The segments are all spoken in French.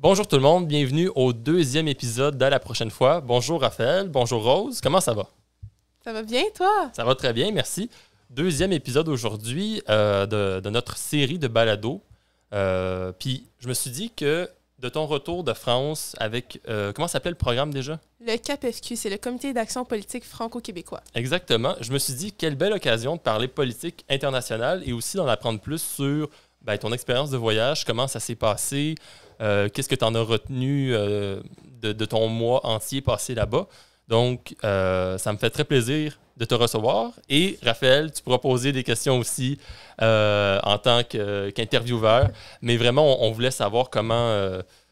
Bonjour tout le monde, bienvenue au deuxième épisode de La prochaine fois. Bonjour Raphaël, bonjour Rose, comment ça va? Ça va bien, toi? Ça va très bien, merci. Deuxième épisode aujourd'hui euh, de, notre série de balados. Euh, puis je me suis dit que de ton retour de France avec, euh, comment s'appelle le programme déjà? Le CAPFQ, c'est le Comité d'action politique franco-québécois. Exactement. Je me suis dit, quelle belle occasion de parler politique internationale et aussi d'en apprendre plus sur ben, ton expérience de voyage, comment ça s'est passé, euh, qu'est-ce que tu en as retenu euh, de, ton mois entier passé là-bas? Donc, euh, ça me fait très plaisir de te recevoir. Et Raphaël, tu pourras poser des questions aussi en tant qu'intervieweur. Mais vraiment, on, voulait savoir comment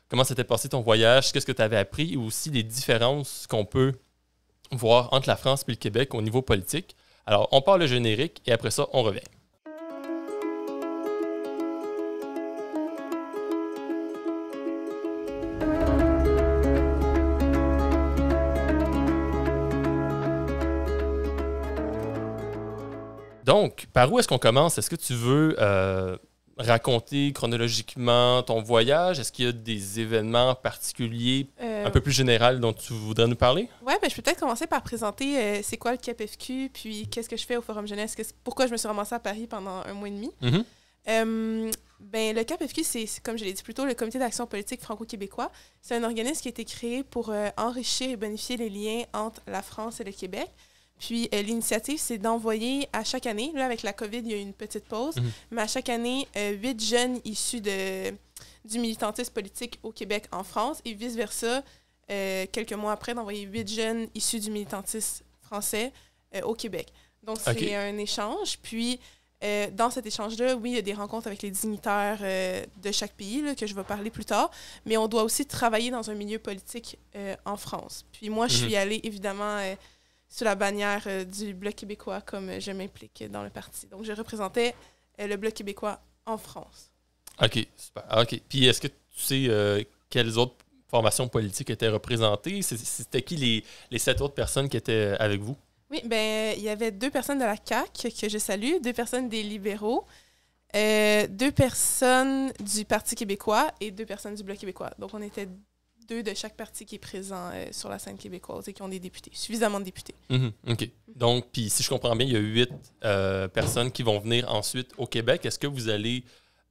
comment s'était passé ton voyage, qu'est-ce que tu avais appris, et aussi les différences qu'on peut voir entre la France et le Québec au niveau politique. Alors, on part le générique et après ça, on revient. par où est-ce qu'on commence? Est-ce que tu veux euh, raconter chronologiquement ton voyage? Est-ce qu'il y a des événements particuliers, euh, un peu plus général, dont tu voudrais nous parler? Oui, ben, je peux peut-être commencer par présenter euh, c'est quoi le CAPFQ, puis qu'est-ce que je fais au Forum Jeunesse, pourquoi je me suis ramassée à Paris pendant un mois et demi. Mm-hmm. ben, le CAPFQ, c'est, comme je l'ai dit plus tôt, le Comité d'action politique franco-québécois. C'est un organisme qui a été créé pour enrichir et bonifier les liens entre la France et le Québec. Puis euh, l'initiative, c'est d'envoyer à chaque année, là avec la COVID, il y a eu une petite pause, mhm. mais à chaque année, euh, huit jeunes issus de, du militantisme politique au Québec en France et vice-versa, euh, quelques mois après, d'envoyer huit jeunes issus du militantisme français au Québec. Donc c'est un échange. Puis dans cet échange-là, oui, il y a des rencontres avec les dignitaires de chaque pays, que je vais parler plus tard, mais on doit aussi travailler dans un milieu politique en France. Puis moi, je mhm. suis allée évidemment sous la bannière euh, du Bloc québécois, comme je m'implique dans le parti. Donc, je représentais euh, le Bloc québécois en France. OK, super. Ah, OK. Puis, est-ce que tu sais euh, quelles autres formations politiques étaient représentées? C'était qui les, les sept autres personnes qui étaient avec vous? Oui, ben il y avait deux personnes de la CAQ que je salue, deux personnes des libéraux, deux personnes du Parti québécois et deux personnes du Bloc québécois. Donc, on était deux de chaque parti qui est présent euh, sur la scène québécoise et qui ont des députés, suffisamment de députés. Mhm, OK. Mhm. Donc, puis si je comprends bien, il y a huit euh, personnes qui vont venir ensuite au Québec. Est-ce que vous allez.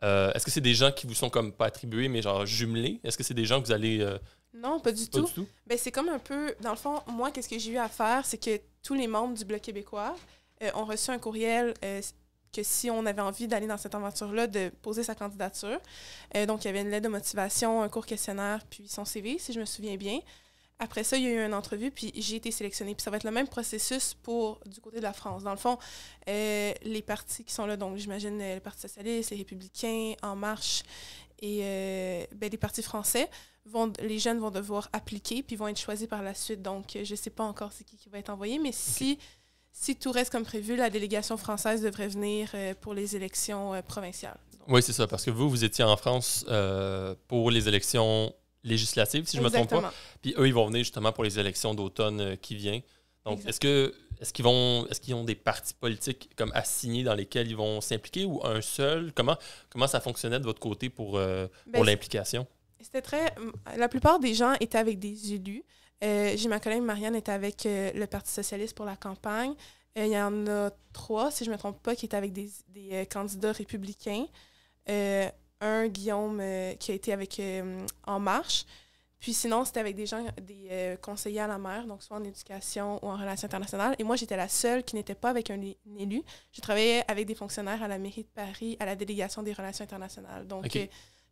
Euh, est-ce que c'est des gens qui vous sont comme pas attribués, mais genre jumelés? Est-ce que c'est des gens que vous allez. non, pas du tout. mais ben, c'est comme un peu. Dans le fond, moi, qu'est-ce que j'ai eu à faire? C'est que tous les membres du Bloc québécois ont reçu un courriel que si on avait envie d'aller dans cette aventure-là, de poser sa candidature. Euh, donc, il y avait une lettre de motivation, un court questionnaire, puis son CV, si je me souviens bien. Après ça, il y a eu une entrevue, puis j'ai été sélectionnée. Puis ça va être le même processus pour du côté de la France. Dans le fond, euh, les partis qui sont là, donc j'imagine euh, le Parti socialiste, les Républicains, En Marche et ben, les partis français, vont, les jeunes vont devoir appliquer, puis vont être choisis par la suite. Donc, je ne sais pas encore c'est qui qui va être envoyé, mais si si tout reste comme prévu, la délégation française devrait venir euh, pour les élections euh, provinciales. oui, c'est ça, parce que vous, vous étiez en France euh, pour les élections législatives, si je ne me trompe pas. Puis eux, ils vont venir justement pour les élections d'automne qui viennent. Donc, est-ce que est-ce qu'ils vont est-ce qu'ils ont des partis politiques comme assignés dans lesquels ils vont s'impliquer ou un seul? Comment comment ça fonctionnait de votre côté pour, pour ben, l'implication? C'était très. La plupart des gens étaient avec des élus. Euh, j'ai ma collègue Marianne est avec euh, le Parti socialiste pour la campagne. Euh, il y en a trois, si je ne me trompe pas, qui étaient avec des, des candidats républicains. un, Guillaume, qui a été avec En Marche. Puis sinon, c'était avec des gens, des conseillers à la mer, donc soit en éducation ou en relations internationales. Et moi, j'étais la seule qui n'était pas avec un, élu. Je travaillais avec des fonctionnaires à la mairie de Paris, à la délégation des relations internationales. Donc,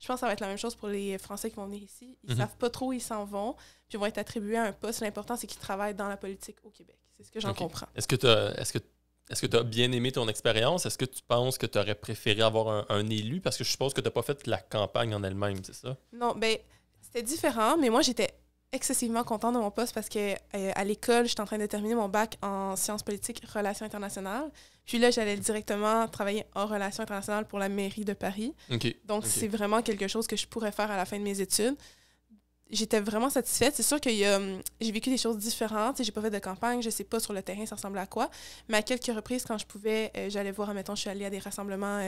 je pense que ça va être la même chose pour les Français qui vont venir ici. Ils ne mhm. savent pas trop où ils s'en vont, puis ils vont être attribués à un poste. L'important, c'est qu'ils travaillent dans la politique au Québec. C'est ce que j'en comprends. Est-ce que tu est est-ce que tu as bien aimé ton expérience? Est-ce que tu penses que tu aurais préféré avoir un, élu? Parce que je suppose que tu n'as pas fait la campagne en elle-même, c'est ça? Non, bien, c'était différent, mais moi, j'étais excessivement contente de mon poste parce que euh, à l'école, j'étais en train de terminer mon bac en sciences politiques, relations internationales. Puis là, j'allais directement travailler en relations internationales pour la mairie de Paris. Donc, c'est vraiment quelque chose que je pourrais faire à la fin de mes études. J'étais vraiment satisfaite. C'est sûr que euh, j'ai vécu des choses différentes. J'ai pas fait de campagne, je sais pas sur le terrain ça ressemble à quoi. Mais à quelques reprises, quand je pouvais, euh, j'allais voir, admettons, je suis allée à des rassemblements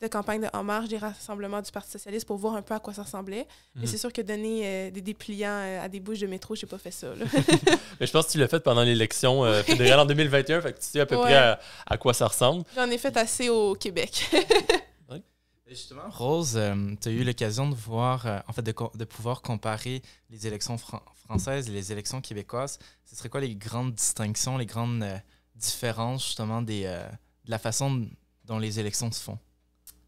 de campagne de En marge des rassemblements du Parti socialiste pour voir un peu à quoi ça ressemblait. Mais mhm. c'est sûr que donner euh, des dépliants euh, à des bouches de métro, j'ai pas fait ça. mais je pense que tu l'as fait pendant l'élection euh, fédérale en 2021, fait que tu sais à peu près à, quoi ça ressemble. J'en ai fait assez au Québec. Justement, Rose, tu as eu l'occasion de voir, en fait, de, de, pouvoir comparer les élections françaises et les élections québécoises. Ce serait quoi les grandes distinctions, les grandes différences, justement, des, de la façon dont les élections se font?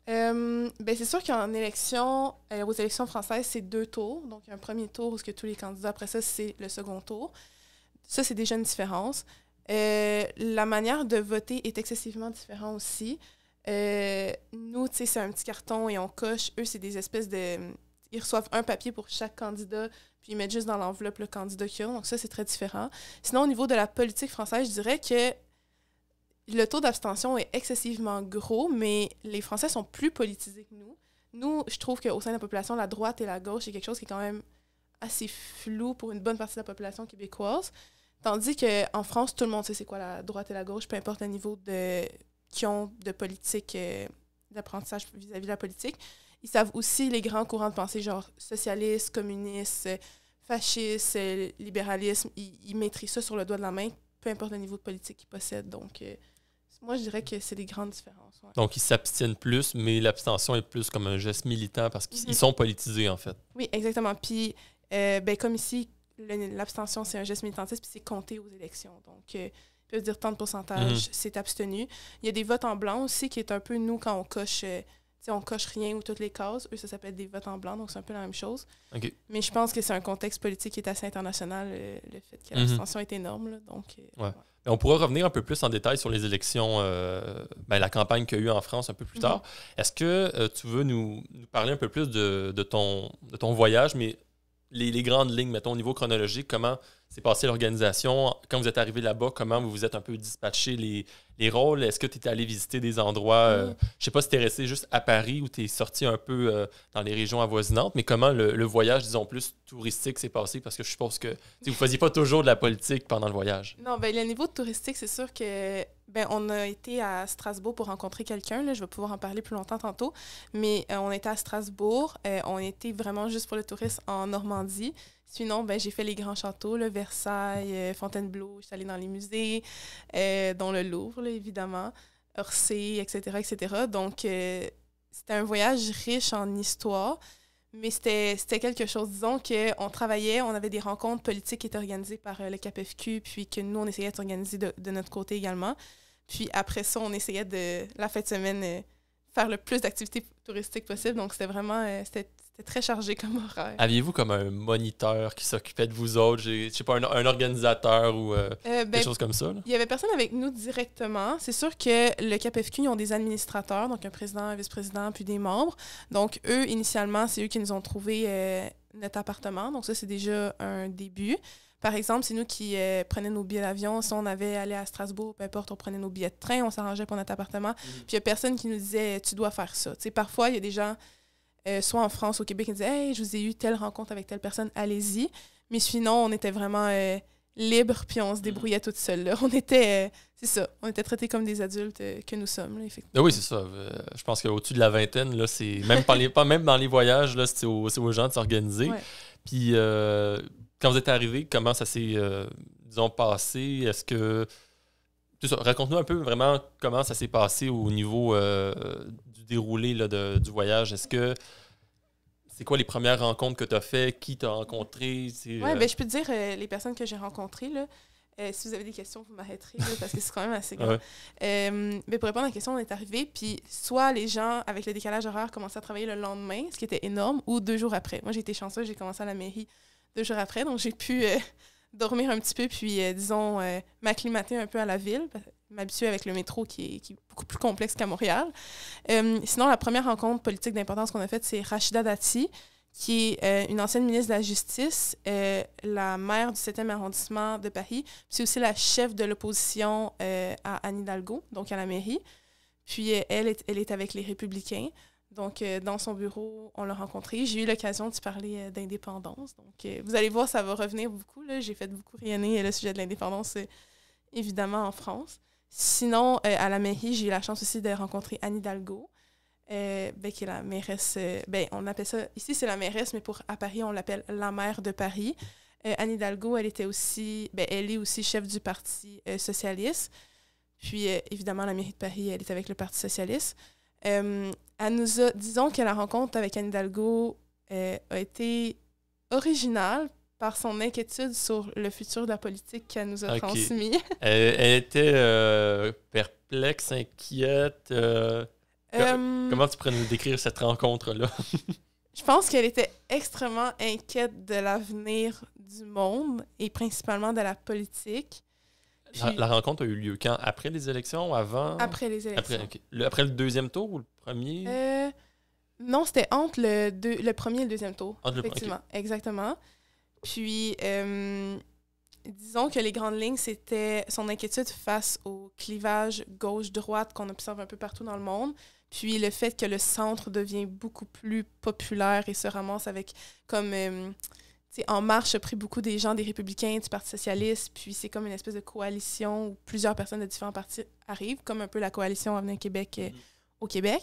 Euh, ben c'est sûr qu'en élection, euh, aux élections françaises, c'est deux tours. Donc, il y a un premier tour où que tous les candidats, après ça, c'est le second tour. Ça, c'est déjà une différence. Euh, la manière de voter est excessivement différente aussi. Euh, nous, tu sais, c'est un petit carton et on coche. Eux, c'est des espèces de... Ils reçoivent un papier pour chaque candidat, puis ils mettent juste dans l'enveloppe le candidat qu'ils ont. Donc ça, c'est très différent. Sinon, au niveau de la politique française, je dirais que le taux d'abstention est excessivement gros, mais les Français sont plus politisés que nous. Nous, je trouve qu'au sein de la population, la droite et la gauche, est quelque chose qui est quand même assez flou pour une bonne partie de la population québécoise. Tandis qu'en France, tout le monde sait c'est quoi la droite et la gauche, peu importe le niveau de, qu'ils ont de politique, euh, d'apprentissage vis-à-vis de la politique. Ils savent aussi les grands courants de pensée, genre socialiste, communiste, fasciste, euh, libéralisme. Ils, ils maîtrisent ça sur le doigt de la main, peu importe le niveau de politique qu'ils possèdent. Donc, euh, moi, je dirais que c'est des grandes différences. Donc, ils s'abstiennent plus, mais l'abstention est plus comme un geste militant parce qu'ils mhm. sont politisés, en fait. Oui, exactement. Puis, euh, ben, comme ici, l'abstention, c'est un geste militantiste, puis c'est compté aux élections. Donc, euh, ils dire tant de pourcentage, mhm. c'est abstenu. Il y a des votes en blanc aussi, qui est un peu nous quand on coche. Euh, on coche rien ou toutes les cases. Eux, ça s'appelle des votes en blanc, donc c'est un peu la même chose. Mais je pense que c'est un contexte politique qui est assez international, le, fait que mhm. l'abstention est énorme. donc, on pourrait revenir un peu plus en détail sur les élections, euh, ben, la campagne qu'il y a eu en France un peu plus mhm. tard. Est-ce que euh, tu veux nous, parler un peu plus de, ton, de ton voyage, mais les, grandes lignes, mettons, au niveau chronologique, comment s'est passée l'organisation? Quand vous êtes arrivé là-bas, comment vous vous êtes un peu dispatché les, rôles? Est-ce que tu étais allé visiter des endroits? Euh, mm. Je ne sais pas si tu es resté juste à Paris ou tu es sorti un peu euh, dans les régions avoisinantes, mais comment le, voyage, disons, plus touristique s'est passé? Parce que je suppose que vous ne faisiez pas toujours de la politique pendant le voyage. Non, ben, le niveau touristique, c'est sûr que ben, on a été à Strasbourg pour rencontrer quelqu'un. je vais pouvoir en parler plus longtemps tantôt. Mais euh, on était à Strasbourg. Euh, on était vraiment juste pour le tourisme en Normandie. Sinon, ben, j'ai fait les grands châteaux, le Versailles, euh, Fontainebleau. Je suis allée dans les musées, dont le Louvre, évidemment, Orsay, etc., etc. Donc, c'était un voyage riche en histoire. Mais c'était quelque chose, disons, qu'on travaillait, on avait des rencontres politiques qui étaient organisées par euh, le CAPFQ, puis que nous, on essayait de s'organiser de, notre côté également. Puis après ça, on essayait de, la fin de semaine, euh, faire le plus d'activités touristiques possible. Donc c'était vraiment, euh, c'était très chargé comme horaire. Aviez-vous comme un moniteur qui s'occupait de vous autres? Je sais pas, un, organisateur ou euh, euh, ben, quelque chose comme ça? Il y avait personne avec nous directement. C'est sûr que le CAPFQ, ils ont des administrateurs, donc un président, un vice-président, puis des membres. Donc, eux, initialement, c'est eux qui nous ont trouvé euh, notre appartement. Donc, ça, c'est déjà un début. Par exemple, c'est nous qui prenions nos billets d'avion. Si on avait allé à Strasbourg, peu importe, on prenait nos billets de train, on s'arrangeait pour notre appartement. Mm-hmm. Puis il n'y a personne qui nous disait Tu dois faire ça. sais, parfois, il y a des gens euh, soit en France, au Québec, ils disaient Hey, je vous ai eu telle rencontre avec telle personne, allez-y. Mais sinon, on était vraiment libre euh, libres, puis on se mm. débrouillait toutes seules. On était, euh, c'est ça, on était traités comme des adultes que nous sommes, là, effectivement. Ah oui, c'est ça. je pense qu'au-dessus de la vingtaine, là, même, les, même dans les voyages, c'est, aux, gens de s'organiser. Puis quand vous êtes arrivés, comment ça s'est, disons, passé Est-ce que. Raconte-nous un peu vraiment comment ça s'est passé au niveau déroulé du voyage, est-ce que c'est quoi les premières rencontres que tu as faites? Qui t'as rencontré? Oui, euh, ben, je peux te dire euh, les personnes que j'ai rencontrées. Là, euh, si vous avez des questions, vous m'arrêterez parce que c'est quand même assez grand. mais pour répondre à la question, on est arrivé, puis soit les gens, avec le décalage horaire, commençaient à travailler le lendemain, ce qui était énorme, ou deux jours après. Moi, j'ai été chanceuse, j'ai commencé à la mairie deux jours après, donc j'ai pu dormir un petit peu, puis disons, m'acclimater un peu à la ville m'habituer avec le métro qui est, beaucoup plus complexe qu'à Montréal. Euh, sinon, la première rencontre politique d'importance qu'on a faite, c'est Rachida Dati, qui est euh, une ancienne ministre de la Justice, euh, la maire du 7e arrondissement de Paris, c'est aussi la chef de l'opposition à Anne Hidalgo, donc à la mairie. Puis elle, est, elle est avec les Républicains. Donc, dans son bureau, on l'a rencontré. J'ai eu l'occasion de parler d'indépendance. Donc, vous allez voir, ça va revenir beaucoup. J'ai fait beaucoup rayonner le sujet de l'indépendance, évidemment, en France. Sinon, euh, à la mairie, j'ai eu la chance aussi de rencontrer Anne Hidalgo, euh, ben, qui est la mairesse. Euh, ben, on appelle ça, ici c'est la mairesse, mais pour, à Paris, on l'appelle la maire de Paris. Anne Hidalgo, elle était aussi, ben, elle est aussi chef du Parti socialiste. Puis, évidemment, la mairie de Paris, elle est avec le Parti socialiste. elle nous a, disons que la rencontre avec Anne Hidalgo a été originale par son inquiétude sur le futur de la politique qu'elle nous a transmis. elle, était euh, perplexe, inquiète. Euh, euh, comment tu pourrais nous décrire cette rencontre-là? je pense qu'elle était extrêmement inquiète de l'avenir du monde et principalement de la politique. la, rencontre a eu lieu quand? Après les élections ou avant? Après les élections. Après, le, deuxième tour ou le premier? non, c'était entre le, le premier et le deuxième tour. Entre le, premier exactement. Puis, euh, disons que les grandes lignes, c'était son inquiétude face au clivage gauche-droite qu'on observe un peu partout dans le monde. Puis le fait que le centre devient beaucoup plus populaire et se ramasse avec comme. Euh, sais, en Marche a pris beaucoup des gens des Républicains, du Parti socialiste, puis c'est comme une espèce de coalition où plusieurs personnes de différents partis arrivent, comme un peu la coalition Avenir Québec euh, mm. au Québec.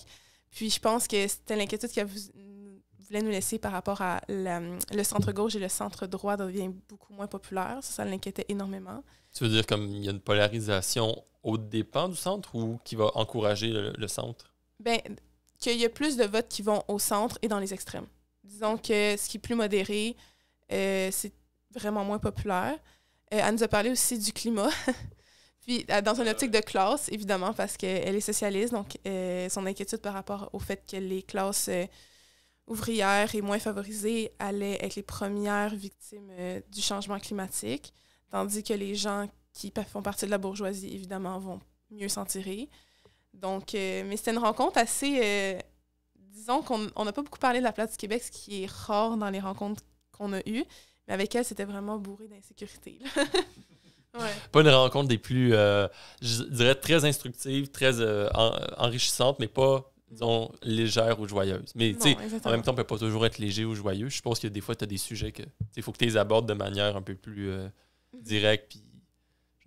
Puis je pense que c'était l'inquiétude qui a voulait nous laisser par rapport à le centre-gauche et le centre-droit devient beaucoup moins populaire. Ça, l'inquiétait énormément. Tu veux dire comme il y a une polarisation au dépens du centre ou qui va encourager le, centre? Bien, qu'il y a plus de votes qui vont au centre et dans les extrêmes. Disons que ce qui est plus modéré, euh, c'est vraiment moins populaire. elle euh, nous a parlé aussi du climat. Puis, dans une optique de classe, évidemment, parce qu'elle est socialiste, donc euh, son inquiétude par rapport au fait que les classes ouvrières et moins favorisées allaient être les premières victimes euh, du changement climatique, tandis que les gens qui font partie de la bourgeoisie, évidemment, vont mieux s'en tirer. Donc, euh, mais c'était une rencontre assez... Euh, disons qu'on n'a pas beaucoup parlé de la place du Québec, ce qui est rare dans les rencontres qu'on a eues, mais avec elle, c'était vraiment bourré d'insécurité. Ouais. Pas une rencontre des plus, je dirais, très instructive, très enrichissante, mais pas disons, légère ou joyeuse. Mais tu en même temps, on ne peut pas toujours être léger ou joyeux. Je pense que des fois, tu as des sujets que il faut que tu les abordes de manière un peu plus euh, mhm. directe, puis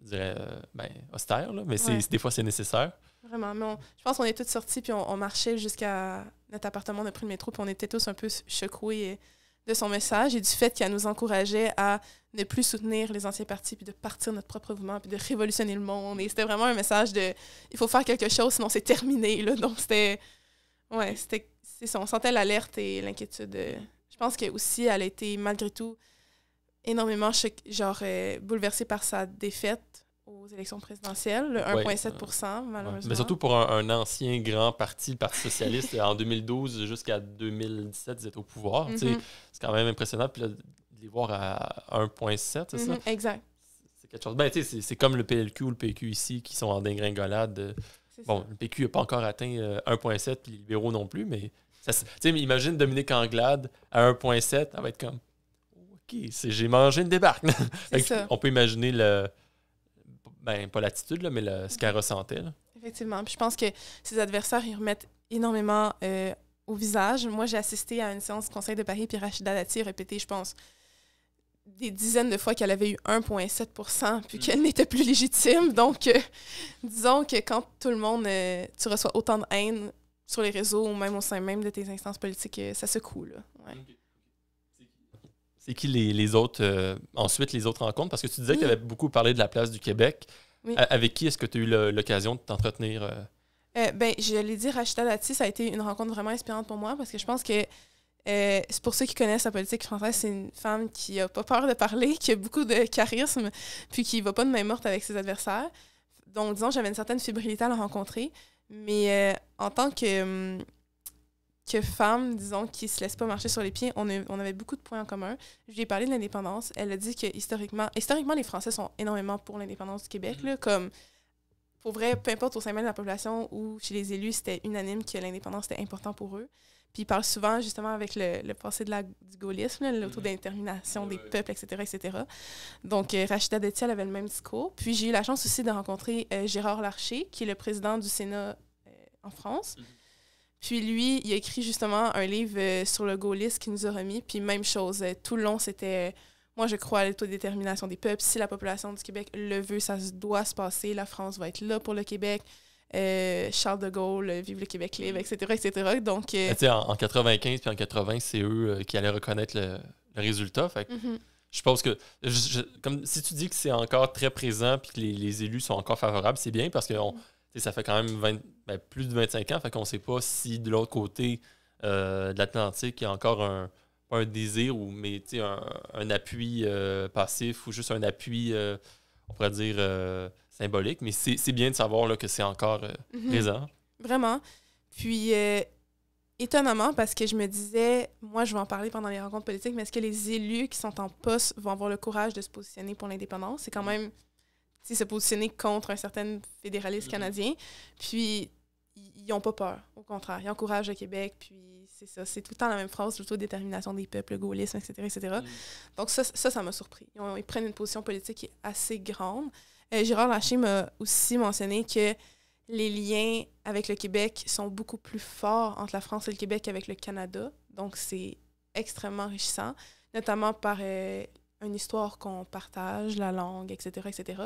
je dirais, euh, ben, austère, là, mais c'est des fois, c'est nécessaire. Vraiment, mais je pense qu'on est tous sortis, puis on, marchait jusqu'à notre appartement, on a pris le métro, puis on était tous un peu secoués de son message et du fait qu'elle nous encourageait à ne plus soutenir les anciens partis, puis de partir notre propre mouvement, puis de révolutionner le monde. Et c'était vraiment un message de il faut faire quelque chose, sinon c'est terminé. Donc c'était Ouais, c'était, c'est on sentait l'alerte et l'inquiétude. Euh. Je pense que aussi, elle a été malgré tout énormément genre euh, bouleversée par sa défaite aux élections présidentielles, 1,7 malheureusement. Mais surtout pour un, ancien grand parti, le Parti socialiste, en 2012 jusqu'à 2017, ils étaient au pouvoir. Mm-hmm. C'est quand même impressionnant. Puis de les voir à 1,7, c'est ça? Mm-hmm, exact. C'est quelque chose. Ben, c'est comme le PLQ ou le PQ ici qui sont en dégringolade. Euh, Bon, le PQ n'a pas encore atteint 1,7 euh, puis les libéraux non plus, mais ça, imagine Dominique Anglade à 1,7, elle va être comme OK, j'ai mangé une débarque. on peut imaginer le. Ben, pas l'attitude, mais ce qu'elle ressentait. Effectivement. Puis je pense que ses adversaires, ils remettent énormément euh, au visage. Moi, j'ai assisté à une séance Conseil de Paris, puis Rachida Dati a répété, je pense, des dizaines de fois qu'elle avait eu 1,7 puis mm. qu'elle n'était plus légitime. Donc, euh, disons que quand tout le monde, euh, tu reçois autant de haine sur les réseaux ou même au sein même de tes instances politiques, euh, ça secoue. Là. C'est qui les, les autres, ensuite les autres rencontres? Parce que tu disais mm. que tu avais beaucoup parlé de la place du Québec. Avec qui est-ce que tu as eu l'occasion de t'entretenir? ben, je l'ai dit, Rachida Dati, ça a été une rencontre vraiment inspirante pour moi parce que je pense que euh, c'est pour ceux qui connaissent la politique française, c'est une femme qui n'a pas peur de parler, qui a beaucoup de charisme, puis qui ne va pas de main morte avec ses adversaires. Donc, disons, j'avais une certaine fébrilité à la rencontrer. Mais euh, en tant que, hum, que femme, disons, qui ne se laisse pas marcher sur les pieds, on, avait beaucoup de points en commun. Je lui ai parlé de l'indépendance. Elle a dit que historiquement, historiquement, les Français sont énormément pour l'indépendance du Québec. Mm-hmm. comme pour vrai, peu importe au sein même de la population ou chez les élus, c'était unanime que l'indépendance était important pour eux. Puis il parle souvent justement avec le, le passé de la, du gaullisme, l'autodétermination mhm. des peuples, etc. etc. Donc euh, Rachida Detti, avait le même discours. Puis j'ai eu la chance aussi de rencontrer euh, Gérard Larcher, qui est le président du Sénat euh, en France. Mhm. Puis lui, il a écrit justement un livre sur le gaullisme qu'il nous a remis. Puis même chose, tout le long, c'était moi, je crois à l'autodétermination des peuples. Si la population du Québec le veut, ça doit se passer. La France va être là pour le Québec. Euh, Charles de Gaulle, euh, Vive le Québec libre, etc. Donc, euh, en, 1995 95 puis en 80, c'est eux qui allaient reconnaître le, résultat. Fait mhm. Je pense que, comme si tu dis que c'est encore très présent puis que les, élus sont encore favorables, c'est bien parce que ça fait quand même ben, plus de 25 ans, fait qu'on ne sait pas si de l'autre côté de l'Atlantique, il y a encore un, désir, ou, mais un, appui passif ou juste un appui, on pourrait dire, symbolique, mais c'est bien de savoir là, que c'est encore euh, mhm. présent. Vraiment. Puis, euh, étonnamment, parce que je me disais, moi, je vais en parler pendant les rencontres politiques, mais est-ce que les élus qui sont en poste vont avoir le courage de se positionner pour l'indépendance? C'est quand mhm. même, si se positionner contre un certain fédéralisme mhm. canadien. Puis, ils n'ont pas peur, au contraire. Ils encouragent le Québec, puis c'est ça. C'est tout le temps la même phrase, détermination des peuples, le gaullisme, etc., etc. Donc ça, ça m'a surpris. Ils, ils, prennent une position politique qui est assez grande. Euh, Gérard Lachy m'a aussi mentionné que les liens avec le Québec sont beaucoup plus forts entre la France et le Québec qu'avec le Canada. Donc, c'est extrêmement enrichissant, notamment par euh, une histoire qu'on partage, la langue, etc., etc.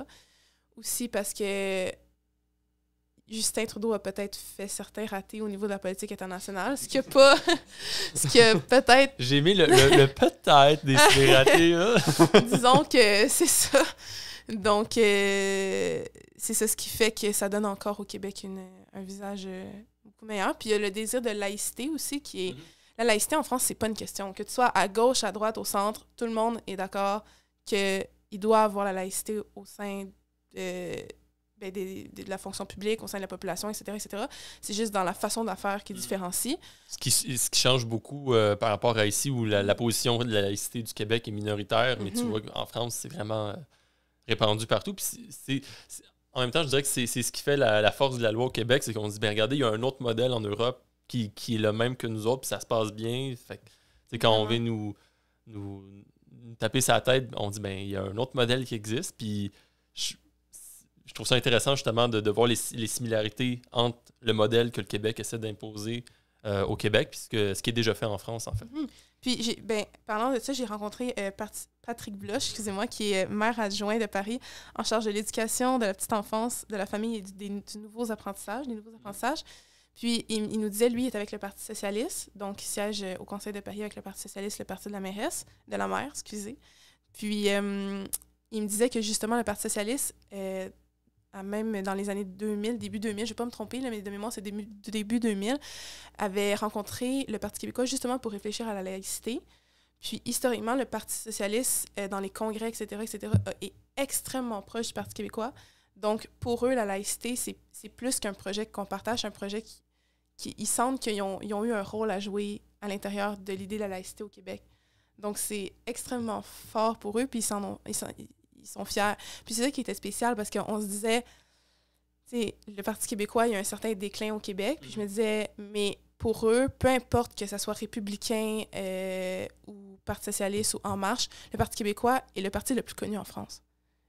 Aussi parce que Justin Trudeau a peut-être fait certains ratés au niveau de la politique internationale, ce qui a pas. ce a peut-être. J'ai mis le, peut-être des ratés, Disons que c'est ça. Donc, euh, c'est ça ce qui fait que ça donne encore au Québec un visage euh, beaucoup meilleur. Puis il y a le désir de laïcité aussi qui est. Mhm. La laïcité en France, c'est pas une question. Que tu sois à gauche, à droite, au centre, tout le monde est d'accord qu'il doit avoir la laïcité au sein ben, des, de la fonction publique, au sein de la population, etc. etc. C'est juste dans la façon d'affaires qui mhm. différencie. Ce qui, ce qui change beaucoup euh, par rapport à ici où la, position de la laïcité du Québec est minoritaire, mais tu mhm. vois, qu'en France, c'est vraiment répandu partout. c'est, en même temps, je dirais que c'est ce qui fait la, force de la loi au Québec, c'est qu'on se dit, ben regardez, il y a un autre modèle en Europe qui, est le même que nous autres, puis ça se passe bien. quand on veut nous, nous, taper sa tête, on dit, ben il y a un autre modèle qui existe. Puis je, trouve ça intéressant justement de, de voir les, similarités entre le modèle que le Québec essaie d'imposer euh, au Québec, puisque ce qui est déjà fait en France, en fait. Hum. Puis, ben, parlant de ça, j'ai rencontré euh, Patrick Bloch, excusez-moi, qui est euh, maire adjoint de Paris, en charge de l'éducation, de la petite enfance, de la famille et des, nouveaux apprentissages, des nouveaux apprentissages. Puis, il, nous disait, lui, il est avec le Parti socialiste, donc il siège euh, au Conseil de Paris avec le Parti socialiste, le Parti de la mairesse, de la maire, excusez. Puis, il me disait que justement, le Parti socialiste, même dans les années 2000, début 2000, je ne vais pas me tromper, mais de mémoire, c'est début, 2000, avait rencontré le Parti québécois justement pour réfléchir à la laïcité. Puis historiquement, le Parti socialiste, euh, dans les congrès, etc., etc., est extrêmement proche du Parti québécois. Donc, pour eux, la laïcité, c'est plus qu'un projet qu'on partage, un projet qui, ils sentent qu'ils ont, eu un rôle à jouer à l'intérieur de l'idée de la laïcité au Québec. Donc, c'est extrêmement fort pour eux, puis ils, s'en ont, ils sont fiers. Puis c'est ça qui était spécial parce qu'on se disait, tu le Parti québécois, il y a un certain déclin au Québec. Puis je me disais, mais pour eux, peu importe que ça soit républicain euh, ou Parti socialiste ou En Marche, le Parti québécois est le parti le plus connu en France,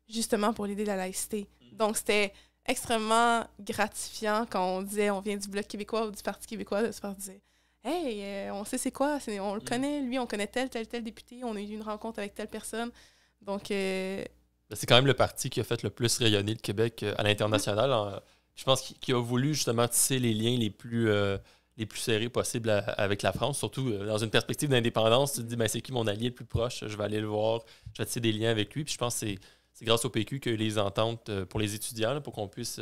justement pour l'idée de la laïcité. Mm. Donc c'était extrêmement gratifiant quand on disait on vient du Bloc québécois ou du Parti québécois, de se faire dire Hey, euh, on sait c'est quoi, on le mm. connaît, lui, on connaît tel, tel, tel député, on a eu une rencontre avec telle personne. Donc, euh, ben, c'est quand même le parti qui a fait le plus rayonner le Québec euh, à l'international. Je pense qu'il a voulu justement tisser les liens les plus, euh, les plus serrés possibles avec la France, surtout euh, dans une perspective d'indépendance. Tu te dis, ben, c'est qui mon allié le plus proche? Je vais aller le voir, je vais tisser des liens avec lui. Puis je pense que c'est grâce au PQ que les ententes pour les étudiants, pour qu'on puisse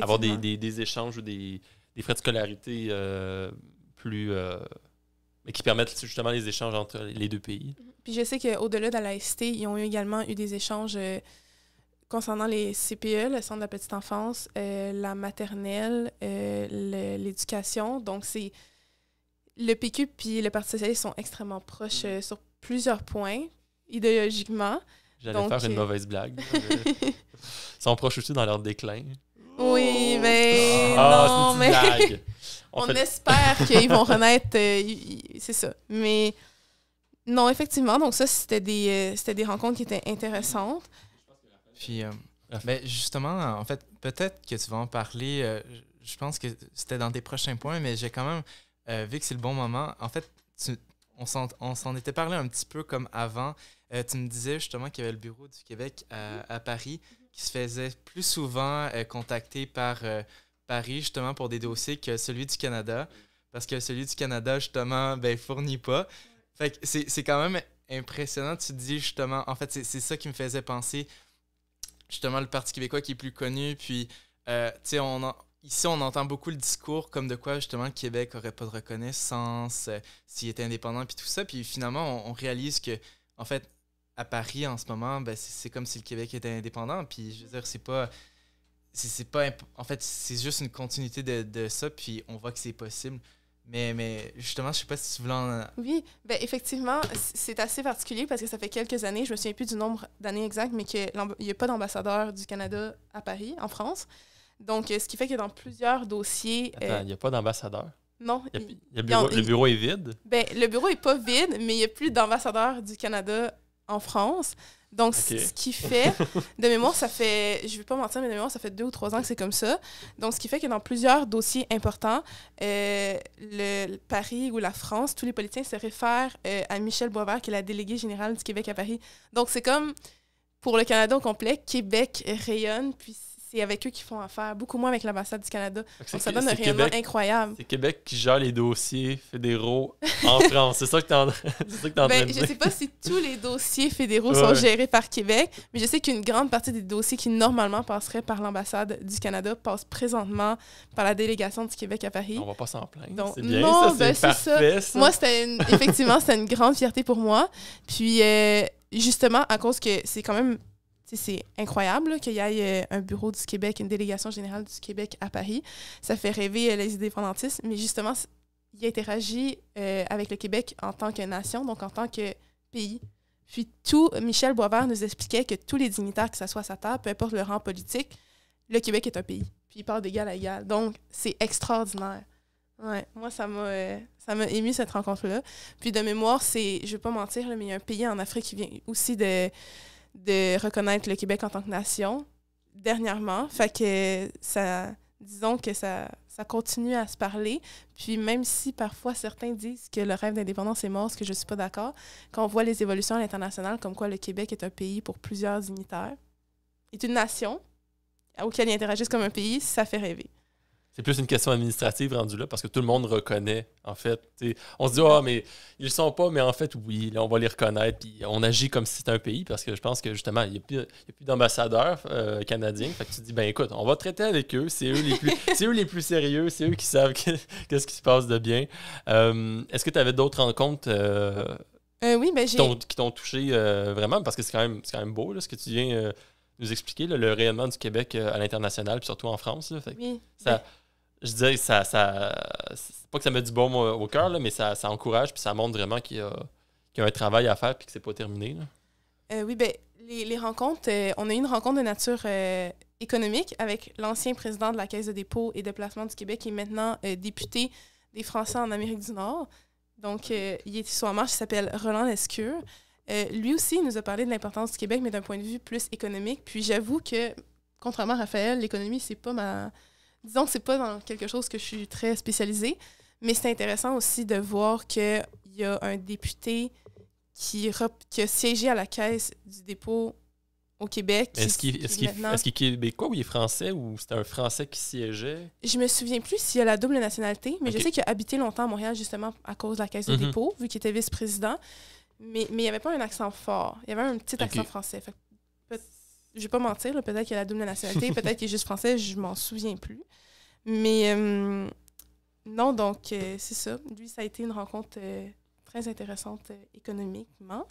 avoir des, échanges ou des, frais de scolarité plus, et qui permettent justement les échanges entre les deux pays. Puis je sais qu'au-delà de la ST, ils ont également eu des échanges euh, concernant les CPE, le centre de la petite enfance, euh, la maternelle, euh, l'éducation. Donc, c'est le PQ puis le Parti socialiste sont extrêmement proches mm. sur plusieurs points, idéologiquement. J'allais faire une mauvaise blague. Ils sont proches aussi dans leur déclin. Oui, mais. Ah, mais on, espère qu'ils vont renaître. Euh, c'est ça. Mais non, effectivement. Donc, ça, c'était des, euh, c'était des rencontres qui étaient intéressantes. Puis, euh, ah. ben, justement, en fait, peut-être que tu vas en parler. Euh, je pense que c'était dans tes prochains points, mais j'ai quand même, vu que c'est le bon moment, en fait, tu, on s'en était parlé un petit peu comme avant. tu me disais justement qu'il y avait le bureau du Québec à, Paris qui se faisait plus souvent contacter par Paris justement pour des dossiers que celui du Canada, parce que celui du Canada justement ben fournit pas. Fait que c'est quand même impressionnant. Tu dis justement, en fait, c'est ça qui me faisait penser justement le Parti québécois qui est plus connu. Puis, euh, tu sais, on en, ici, on entend beaucoup le discours comme de quoi justement Québec aurait pas de reconnaissance, euh, s'il était indépendant, puis tout ça. Puis finalement, on, on, réalise que, en fait, à Paris en ce moment, ben, c'est comme si le Québec était indépendant. Puis, je veux dire, c'est pas c'est pas en fait c'est juste une continuité de, de, ça puis on voit que c'est possible mais, mais justement je sais pas si tu voulais en... oui ben effectivement c'est assez particulier parce que ça fait quelques années je me souviens plus du nombre d'années exactes mais il n'y a pas d'ambassadeur du Canada à Paris en France donc euh, ce qui fait que dans plusieurs dossiers euh, il n'y a pas d'ambassadeur non. le bureau est vide? Ben, le bureau est pas vide, mais il n'y a plus d'ambassadeur du Canada en France. Donc, ce qui fait, de mémoire, ça fait, je ne vais pas mentir, mais de mémoire, ça fait deux ou trois ans que c'est comme ça. Donc, ce qui fait que dans plusieurs dossiers importants, euh, le Paris ou la France, tous les politiciens se réfèrent euh, à Michel Boisvert, qui est la déléguée générale du Québec à Paris. Donc, c'est comme, pour le Canada au complet, Québec rayonne, puis c'est avec eux qu'ils font affaire, beaucoup moins avec l'ambassade du Canada. Donc, ça donne un rayonnement incroyable. C'est Québec qui gère les dossiers fédéraux en France. C'est ça que tu en, ça que en ben, Je ne sais pas si tous les dossiers fédéraux sont gérés par Québec, mais je sais qu'une grande partie des dossiers qui normalement passeraient par l'ambassade du Canada passent présentement par la délégation du Québec à Paris. On va pas s'en plaindre. c'est non, ça, C'est ben, ça. Moi, c'était effectivement, c'est une grande fierté pour moi. Puis, euh, justement, à cause que c'est quand même c'est incroyable qu'il y ait euh, un bureau du Québec, une délégation générale du Québec à Paris. Ça fait rêver euh, les indépendantistes, mais justement, il interagit euh, avec le Québec en tant que nation, donc en tant que pays. Puis tout, Michel Boisvert nous expliquait que tous les dignitaires que s'assoient à sa table, peu importe le rang politique, le Québec est un pays. Puis il parle d'égal à égal. Donc, c'est extraordinaire. Ouais, moi, ça m'a, ému cette rencontre-là. Puis de mémoire, c'est, je vais pas mentir, mais il y a un pays en Afrique qui vient aussi de, de reconnaître le Québec en tant que nation dernièrement. Fait que ça, disons que ça, ça continue à se parler. Puis même si parfois certains disent que le rêve d'indépendance est mort, ce que je ne suis pas d'accord, quand on voit les évolutions à l'international, comme quoi le Québec est un pays pour plusieurs unitaires, est une nation auquel ils interagissent comme un pays, ça fait rêver. C'est plus une question administrative rendue là parce que tout le monde reconnaît, en fait. on se dit, ah, oh, mais ils le sont pas, mais en fait, oui, on va les reconnaître. Puis on agit comme si c'était un pays parce que je pense que justement, il n'y a plus, d'ambassadeurs euh, canadiens. Fait que tu dis, ben écoute, on va traiter avec eux. C'est eux les plus, les plus sérieux. C'est eux qui savent qu'est-ce qui se passe de bien. Euh, est-ce que tu avais d'autres rencontres? Euh, ben, qui t'ont touché vraiment parce que c'est quand, même, quand même beau ce que tu viens nous expliquer, le rayonnement du Québec à l'international, puis surtout en France. Ça, ben, je disais, ça, ça pas que ça met du bon au, cœur cœur, mais ça, ça, encourage puis ça montre vraiment qu'il y, qu y, a un travail à faire puis que c'est pas terminé. Euh, oui, ben les, rencontres, euh, on a eu une rencontre de nature euh, économique avec l'ancien président de la Caisse de dépôt et de placement du Québec qui est maintenant député des Français en Amérique du Nord. Donc, il est sur en marche, il s'appelle Roland Lescure. lui aussi, il nous a parlé de l'importance du Québec, mais d'un point de vue plus économique. Puis j'avoue que, contrairement à Raphaël, l'économie, c'est pas ma disons que c'est pas dans quelque chose que je suis très spécialisée, mais c'est intéressant aussi de voir qu'il y a un député qui, qui a siégé à la caisse du dépôt au Québec. Est-ce qu'il est, est, québécois ou il est français ou c'est un français qui siégeait? Je me souviens plus s'il a la double nationalité, mais je sais qu'il a habité longtemps à Montréal justement à cause de la caisse du mhm. dépôt, vu qu'il était vice-président. Mais, mais il n'y avait pas un accent fort. Il y avait un petit accent français je vais pas mentir, peut-être qu'il a la double nationalité, peut-être qu'il est juste français, je m'en souviens plus. Mais euh, non, donc euh, c'est ça. Lui, ça a été une rencontre euh, très intéressante économiquement.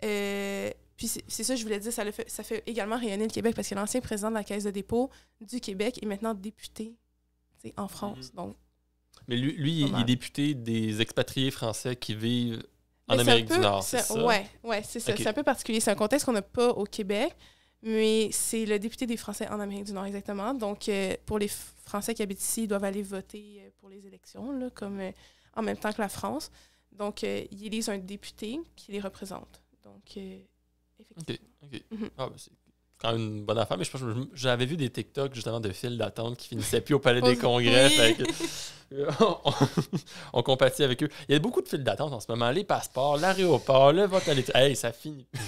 puis c'est ça, je voulais dire, ça, le fait, ça fait également rayonner le Québec parce que l'ancien président de la Caisse de dépôt du Québec est maintenant député en France. Mhm. donc, Mais lui, il est député des expatriés français qui vivent en Amérique du Nord, c'est Oui, ouais, c'est ça. C'est un peu particulier. C'est un contexte qu'on n'a pas au Québec mais c'est le député des Français en Amérique du Nord, exactement. Donc, euh, pour les Français qui habitent ici, ils doivent aller voter euh, pour les élections, là, comme euh, en même temps que la France. Donc, il ils élisent un député qui les représente. Donc, effectivement. OK. Mhm. Ah, ben, une bonne affaire, mais je pense j'avais vu des TikTok justement de files d'attente qui finissaient plus au Palais des Congrès. Euh, on, compatit avec eux. Il y a beaucoup de files d'attente en ce moment. Les passeports, l'aéroport, le vote à Hey, ça finit.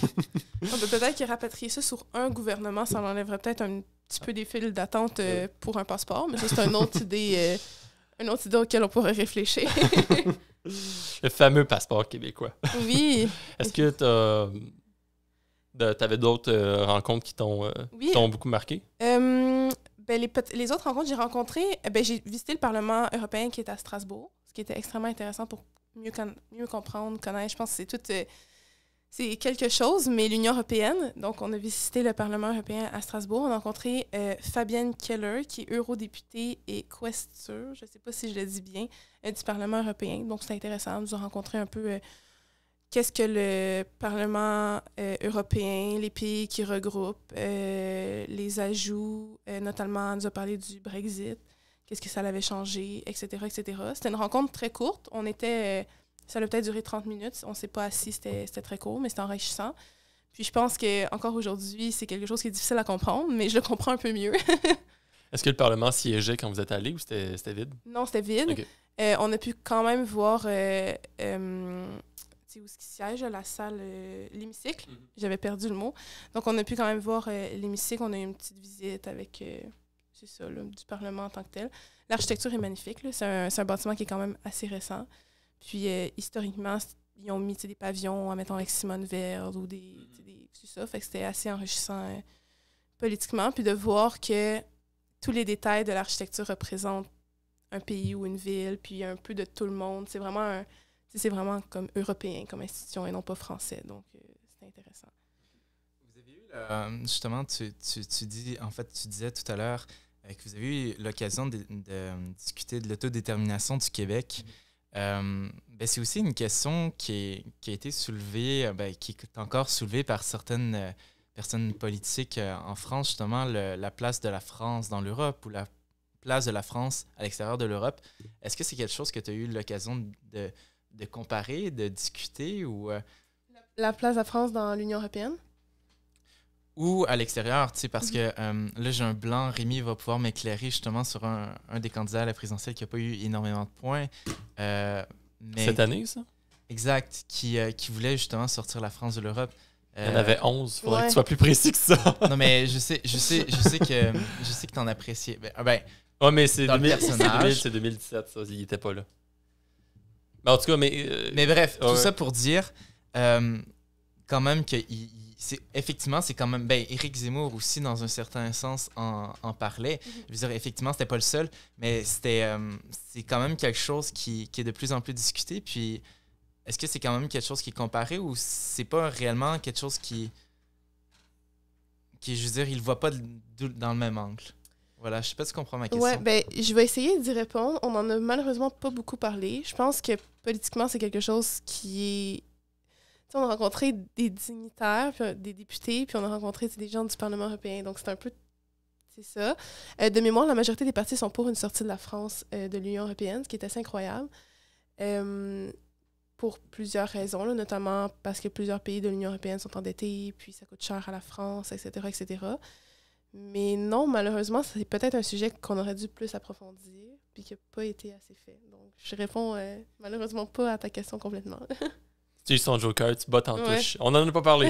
on peut peut-être rapatrier ça sur un gouvernement. Ça enlèverait peut-être un petit peu des files d'attente euh, euh. pour un passeport, mais c'est une autre idée. Euh, une autre idée auquel on pourrait réfléchir. le fameux passeport québécois. Oui. Est-ce que tu avais d'autres euh, rencontres qui t'ont euh, beaucoup marqué? Euh, ben, les, autres rencontres que j'ai rencontrées, ben, j'ai visité le Parlement européen qui est à Strasbourg, ce qui était extrêmement intéressant pour mieux, mieux comprendre, connaître. Je pense que c'est tout. c'est quelque chose, mais l'Union européenne. Donc, on a visité le Parlement européen à Strasbourg. On a rencontré Fabienne Keller, qui est eurodéputée et questure, je ne sais pas si je le dis bien, du Parlement européen. Donc, c'est intéressant de rencontrer un peu qu'est-ce que le Parlement euh, européen, les pays qui regroupent, euh, les ajouts, euh, notamment, on nous a parlé du Brexit, qu'est-ce que ça l'avait changé, etc., etc. C'était une rencontre très courte. On était, ça a peut-être duré 30 minutes. On ne s'est pas assis, c'était très court, mais c'était enrichissant. Puis je pense qu'encore aujourd'hui, c'est quelque chose qui est difficile à comprendre, mais je le comprends un peu mieux. Est-ce que le Parlement siégeait quand vous êtes allé ou c'était vide? Non, c'était vide. on a pu quand même voir où ce qui siège la salle, euh, l'hémicycle. Mhm. J'avais perdu le mot. Donc, on a pu quand même voir euh, l'hémicycle. On a eu une petite visite avec, euh, c'est ça, le du Parlement en tant que tel. L'architecture est magnifique. C'est un, bâtiment qui est quand même assez récent. Puis, historiquement, ils ont mis des pavillons, mettons, avec Simone Verde ou mhm. des. c'est ça. Fait que c'était assez enrichissant politiquement. Puis de voir que tous les détails de l'architecture représentent un pays ou une ville, puis un peu de tout le monde. C'est vraiment un c'est vraiment comme européen comme institution et non pas français. Donc, euh, c'est intéressant. Vous avez eu, euh, justement, tu, tu, dis, en fait, tu disais tout à l'heure euh, que vous avez eu l'occasion de, discuter de l'autodétermination du Québec. Mm-hmm. Ben, c'est aussi une question qui, qui a été soulevée, ben, qui est encore soulevée par certaines personnes politiques en France, justement, le, la place de la France dans l'Europe ou la place de la France à l'extérieur de l'Europe. Est-ce que c'est quelque chose que tu as eu l'occasion de, de comparer, de discuter ou... Euh, la place de la France dans l'Union européenne? Ou à l'extérieur, tu sais, parce que euh, là, j'ai un blanc. Rémi va pouvoir m'éclairer justement sur un, des candidats à la présidentielle qui n'a pas eu énormément de points. Euh, Cette année, ça? Exact, qui, qui voulait justement sortir la France de l'Europe. Il y en avait 11, faudrait que tu sois plus précis que ça. non, mais je sais, je sais, je sais que je sais que tu appréciais. Ben, ah ben, oh, mais c'est 2017, ça, il était pas là. Mais en tout cas, mais. Euh, bref, tout ça pour dire euh, quand même que effectivement, c'est quand même. Ben, Eric Zemmour aussi, dans un certain sens, en, parlait. Mhm. Je veux dire, effectivement, c'était pas le seul, mais c'était euh, c'est quand même quelque chose qui, est de plus en plus discuté. Puis, est-ce que c'est quand même quelque chose qui est comparé ou c'est pas réellement quelque chose qui. qui, je veux dire, il voit pas dans le même angle? Voilà, je sais pas si tu comprends ma question. Ouais, ben, je vais essayer d'y répondre. On en a malheureusement pas beaucoup parlé. Je pense que politiquement, c'est quelque chose qui est. on a rencontré des dignitaires, euh, des députés, puis on a rencontré des gens du Parlement européen. Donc, c'est un peu. C'est ça. Euh, de mémoire, la majorité des partis sont pour une sortie de la France euh, de l'Union européenne, ce qui est assez incroyable. pour plusieurs raisons, notamment parce que plusieurs pays de l'Union européenne sont endettés, puis ça coûte cher à la France, etc., etc. Mais non, malheureusement, c'est peut-être un sujet qu'on aurait dû plus approfondir puis qui n'a pas été assez fait. Donc, je réponds euh, malheureusement pas à ta question complètement. tu son joker, tu bottes en touche. On n'en a pas parlé.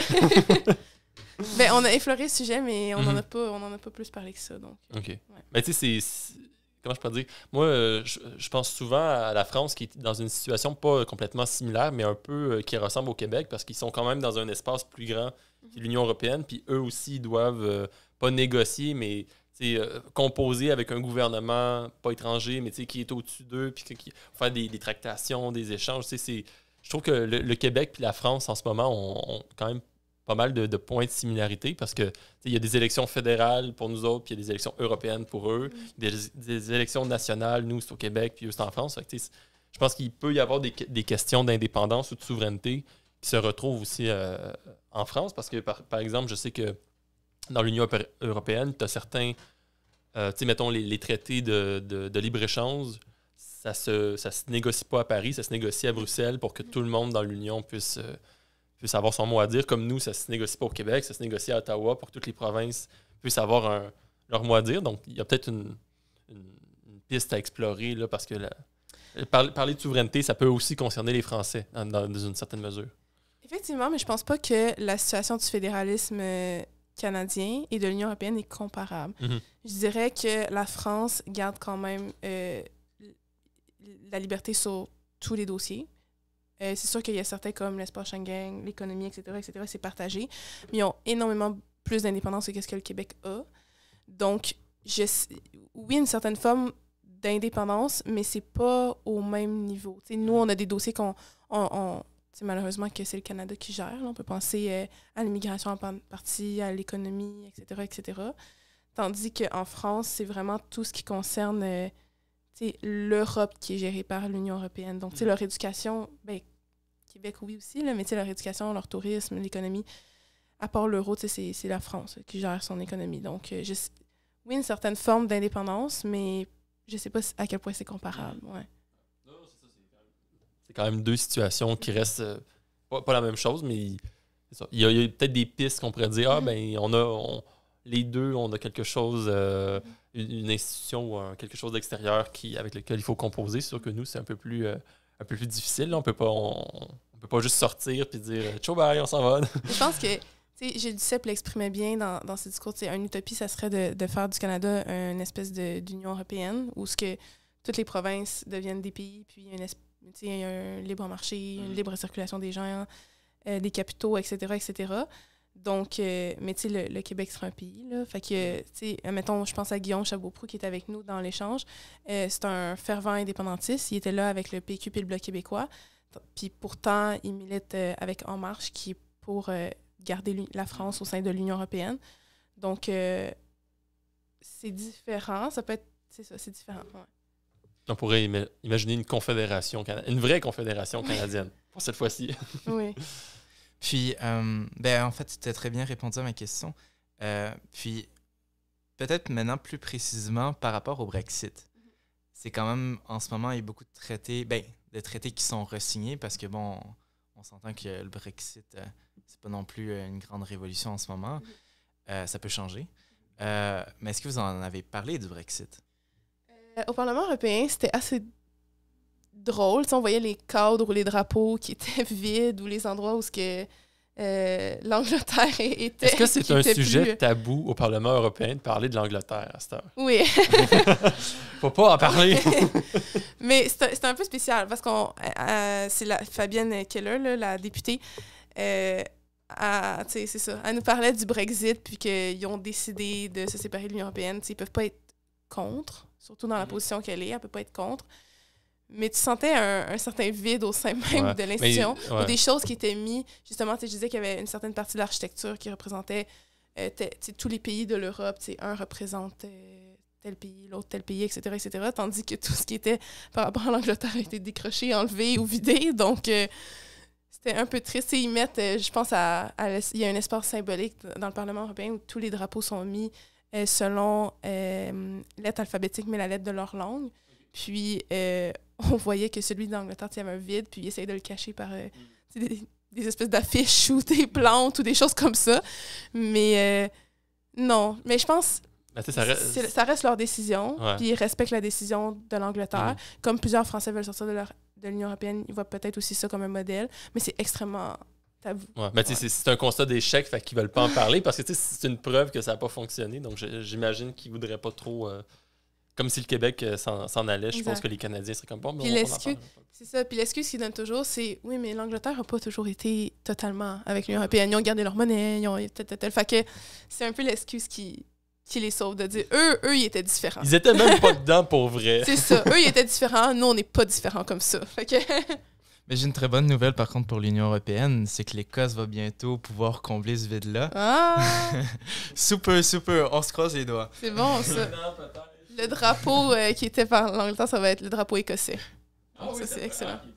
ben, on a effleuré le sujet, mais on n'en a, mhm. a, pas plus parlé que ça. Donc, euh, OK. mais tu sais, c'est comment je peux dire? Moi, euh, je, pense souvent à la France qui est dans une situation pas complètement similaire, mais un peu qui ressemble au Québec parce qu'ils sont quand même dans un espace plus grand mhm. que l'Union européenne. Puis eux aussi, ils doivent pas négocier, mais euh, composer avec un gouvernement, pas étranger, mais qui est au-dessus d'eux, puis qui faire des, tractations, des échanges. je trouve que le, Québec et la France, en ce moment, ont, quand même pas mal de, points de similarité parce que il y a des élections fédérales pour nous autres, puis il y a des élections européennes pour eux, mm. des, élections nationales, nous c'est au Québec, puis eux c'est en France. je pense qu'il peut y avoir des, questions d'indépendance ou de souveraineté qui se retrouvent aussi euh, en France parce que par exemple, je sais que dans l'Union européenne, tu as certains, euh, tu sais, mettons, les, traités de, de, libre-échange, ça se, ça se négocie pas à Paris, ça se négocie à Bruxelles pour que tout le monde dans l'Union puisse, euh, puisse avoir son mot à dire. Comme nous, ça se négocie pas au Québec, ça se négocie à Ottawa pour que toutes les provinces puissent avoir leur mot à dire. Donc, il y a peut-être une, une, piste à explorer, là, parce que parler de souveraineté, ça peut aussi concerner les Français, dans, dans une certaine mesure. Effectivement, mais je pense pas que la situation du fédéralisme euh, canadien et de l'Union européenne est comparable. Mhm. Je dirais que la France garde quand même euh, la liberté sur tous les dossiers. Euh, c'est sûr qu'il y a certains comme l'espace Schengen, l'économie, etc., etc., c'est partagé, mais ils ont énormément plus d'indépendance que ce que le Québec a. Donc, je, oui, une certaine forme d'indépendance, mais c'est pas au même niveau. nous, on a des dossiers qu'on on, c'est malheureusement que c'est le Canada qui gère. On peut penser euh, à l'immigration en partie, à l'économie, etc., etc. Tandis qu'en France, c'est vraiment tout ce qui concerne euh, l'Europe qui est gérée par l'Union européenne. Donc, mm. leur éducation, ben, Québec, oui aussi, là, mais leur éducation, leur tourisme, l'économie, à part l'euro, c'est la France euh, qui gère son économie. Donc, oui, une certaine forme d'indépendance, mais je ne sais pas à quel point c'est comparable. Mm. Ouais quand même deux situations qui restent euh, pas, la même chose, mais il y a, peut-être des pistes qu'on pourrait dire, ah mm-hmm. ben on a les deux, on a quelque chose, euh, une, institution ou quelque chose d'extérieur qui avec lequel il faut composer. C'est sûr que nous, c'est un peu plus euh, un peu plus difficile. On peut pas on, peut pas juste sortir puis dire Ciao bye, on s'en va. Je pense que Gilles Duceppe l'exprimait bien dans, dans ses discours. Une utopie, ça serait de, de, faire du Canada une espèce d'Union européenne où ce que toutes les provinces deviennent des pays, puis une espèce il y a un libre marché, une mm. libre circulation des gens, euh, des capitaux, etc., etc. Donc, euh, mais tu sais, le, Québec sera un pays, là. Fait que, mm. tu sais, mettons, je pense à Guillaume chabot qui est avec nous dans l'échange. Euh, c'est un fervent indépendantiste. Il était là avec le PQ et le Bloc québécois. Puis pourtant, il milite avec En Marche qui est pour garder la France au sein de l'Union européenne. Donc, c'est différent. Ça peut être... C'est ça, c'est différent on pourrait imaginer une confédération, une vraie confédération canadienne, pour cette fois-ci. oui. Puis, euh, ben, en fait, tu as très bien répondu à ma question. Euh, puis, peut-être maintenant plus précisément par rapport au Brexit. C'est quand même, en ce moment, il y a beaucoup de traités, ben, de traités qui sont re-signés parce que, bon, on s'entend que le Brexit, ce euh, c'est pas non plus une grande révolution en ce moment. ça peut changer. mais est-ce que vous en avez parlé du Brexit? Euh, au Parlement européen, c'était assez drôle. on voyait les cadres ou les drapeaux qui étaient vides ou les endroits où ce que euh, l'Angleterre était. Est-ce que c'est un sujet tabou au Parlement européen de parler de l'Angleterre à cette heure? Oui. Faut pas en parler. Mais c'est un, peu spécial parce qu'on euh, c'est la Fabienne Keller, la députée. Euh, Elle nous parlait du Brexit puis qu'ils ont décidé de se séparer de l'Union européenne. Ils ils peuvent pas être contre surtout dans la mhm. position qu'elle est, elle peut pas être contre. Mais tu sentais un, certain vide au sein même de l'institution, ou des choses qui étaient mises. Justement, je disais qu'il y avait une certaine partie de l'architecture qui représentait euh, tous les pays de l'Europe. Un représentait euh, tel pays, l'autre tel pays, etc., etc. Tandis que tout ce qui était par rapport à l'Angleterre a été décroché, enlevé ou vidé. Donc, euh, c'était un peu triste. ils mettent, je pense, il y a un espace symbolique dans le Parlement européen où tous les drapeaux sont mis. Euh, selon euh, lettre alphabétique, mais la lettre de leur langue. Puis euh, on voyait que celui d'Angleterre, il y avait un vide, puis il essayait de le cacher par des, espèces d'affiches ou des plantes ou des choses comme ça. Mais non, mais je pense que ben, ça, reste... leur décision, puis ils respectent la décision de l'Angleterre. Mm. Comme plusieurs Français veulent sortir de l'Union de européenne, ils voient peut-être aussi ça comme un modèle, mais c'est extrêmement c'est un constat d'échec, fait qu'ils veulent pas en parler parce que c'est une preuve que ça n'a pas fonctionné. Donc j'imagine qu'ils voudraient pas trop. Euh, comme si le Québec euh, s'en allait, je pense que les Canadiens seraient comme bon. Ben, Puis l'excuse, c'est ça. Puis l'excuse qu'ils donnent toujours, c'est oui, mais l'Angleterre n'a pas toujours été totalement avec l'Union européenne. Ils ont gardé leur monnaie, ils ont c'est un peu l'excuse qui, qui les sauve de dire eux, eux, ils étaient différents. Ils étaient même pas dedans pour vrai. c'est ça. Eux, ils étaient différents. Nous, on n'est pas différents comme ça. Mais j'ai une très bonne nouvelle par contre pour l'Union européenne, c'est que l'Écosse va bientôt pouvoir combler ce vide-là. Ah! super, super, on se croise les doigts. C'est bon ça. le drapeau euh, qui était par l'Angleterre, ça va être le drapeau écossais. Ah ça, c'est excellent. Ah, ils sais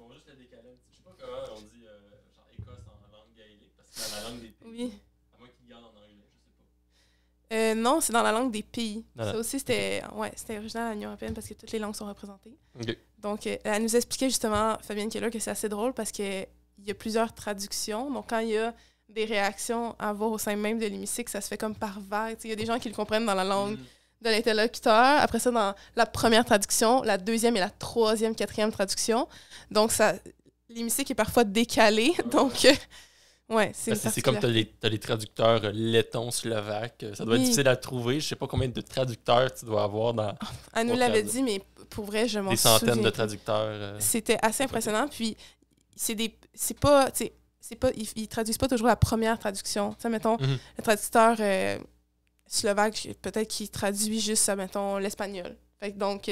pas comment on dit euh, genre Écosse en langue gaélique, parce que c'est dans la langue des pays. À moins en anglais, je sais pas. Euh, non, c'est dans la langue des pays. ça aussi, c'était ouais, c'était original à l'Union européenne parce que toutes les langues sont représentées. OK. Donc, euh, elle nous expliquait justement, Fabienne Keller, que c'est assez drôle parce qu'il y a plusieurs traductions. Donc, quand il y a des réactions à avoir au sein même de l'hémicycle, ça se fait comme par vague. Il y a des gens qui le comprennent dans la langue mm. de l'interlocuteur. Après ça, dans la première traduction, la deuxième et la troisième, quatrième traduction. Donc, ça, l'hémicycle est parfois décalé. Donc, c'est comme tu as, les traducteurs euh, lettons, slovaques. Euh, ça doit être difficile à trouver. Je sais pas combien de traducteurs tu dois avoir dans. Elle nous l'avait dit, mais pour vrai, je m'en souviens. Des centaines de traducteurs. Euh, C'était assez impressionnant. Puis, c'est des. C'est pas. C'est pas ils, traduisent pas toujours la première traduction. Tu mettons, mhm. le traducteur slovaque, peut-être qu'il traduit juste, ça, mettons, l'espagnol. donc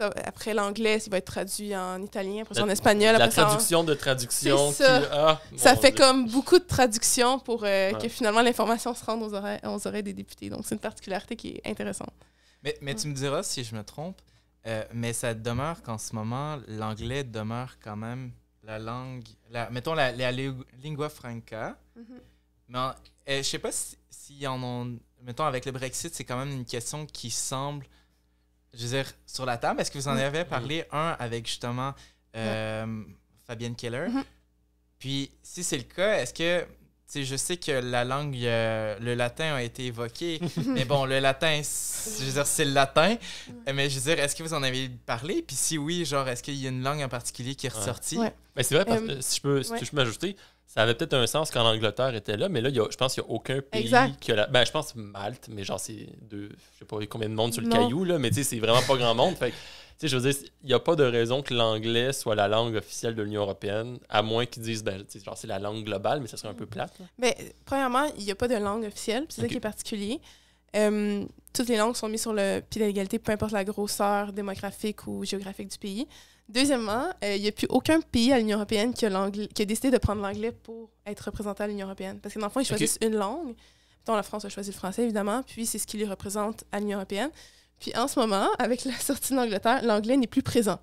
après l'anglais, ça va être traduit en italien, après en espagnol. Après la traduction de traduction. Ça, qui... ça ah, fait comme beaucoup de traductions pour euh, que finalement l'information se rende aux oreilles, des députés. Donc c'est une particularité qui est intéressante. Mais, tu me diras si je me trompe, euh, mais ça demeure qu'en ce moment, l'anglais demeure quand même la langue, la, mettons la, lingua franca. Je mhm. ne Mais euh, je sais pas si, si en mettons avec le Brexit, c'est quand même une question qui semble je veux dire, sur la table. Est-ce que vous en avez parlé un avec justement euh, Fabienne Keller? Mm-hmm. Puis, si c'est le cas, est-ce que je sais que la langue, euh, le latin a été évoqué, mais bon, le latin, je veux dire, c'est le latin. Mais je veux dire, est-ce que vous en avez parlé? Puis si oui, genre, est-ce qu'il y a une langue en particulier qui est ressortie? c'est vrai, euh, si je peux, si je peux m'ajouter, ça avait peut-être un sens quand l'Angleterre était là, mais là, je pense qu'il n'y a aucun pays exact. qui a la... Ben, je pense Malte, mais genre, c'est deux. Je sais pas combien de monde sur le caillou, là, mais tu sais, c'est vraiment pas grand monde. Fait tu sais, je veux dire, il n'y a pas de raison que l'anglais soit la langue officielle de l'Union européenne, à moins qu'ils disent, ben, genre, c'est la langue globale, mais ça serait un peu plate. Mais, premièrement, il n'y a pas de langue officielle, c'est ça qui est particulier. toutes les langues sont mises sur le pied d'égalité, peu importe la grosseur démographique ou géographique du pays. Deuxièmement, euh, il n'y a plus aucun pays à l'Union européenne qui a, qui a, décidé de prendre l'anglais pour être représenté à l'Union européenne. Parce que dans fond, ils choisissent une langue. Dont la France a choisi le français, évidemment, puis c'est ce qui les représente à l'Union européenne. Puis en ce moment, avec la sortie de l'Angleterre, l'anglais n'est plus présent.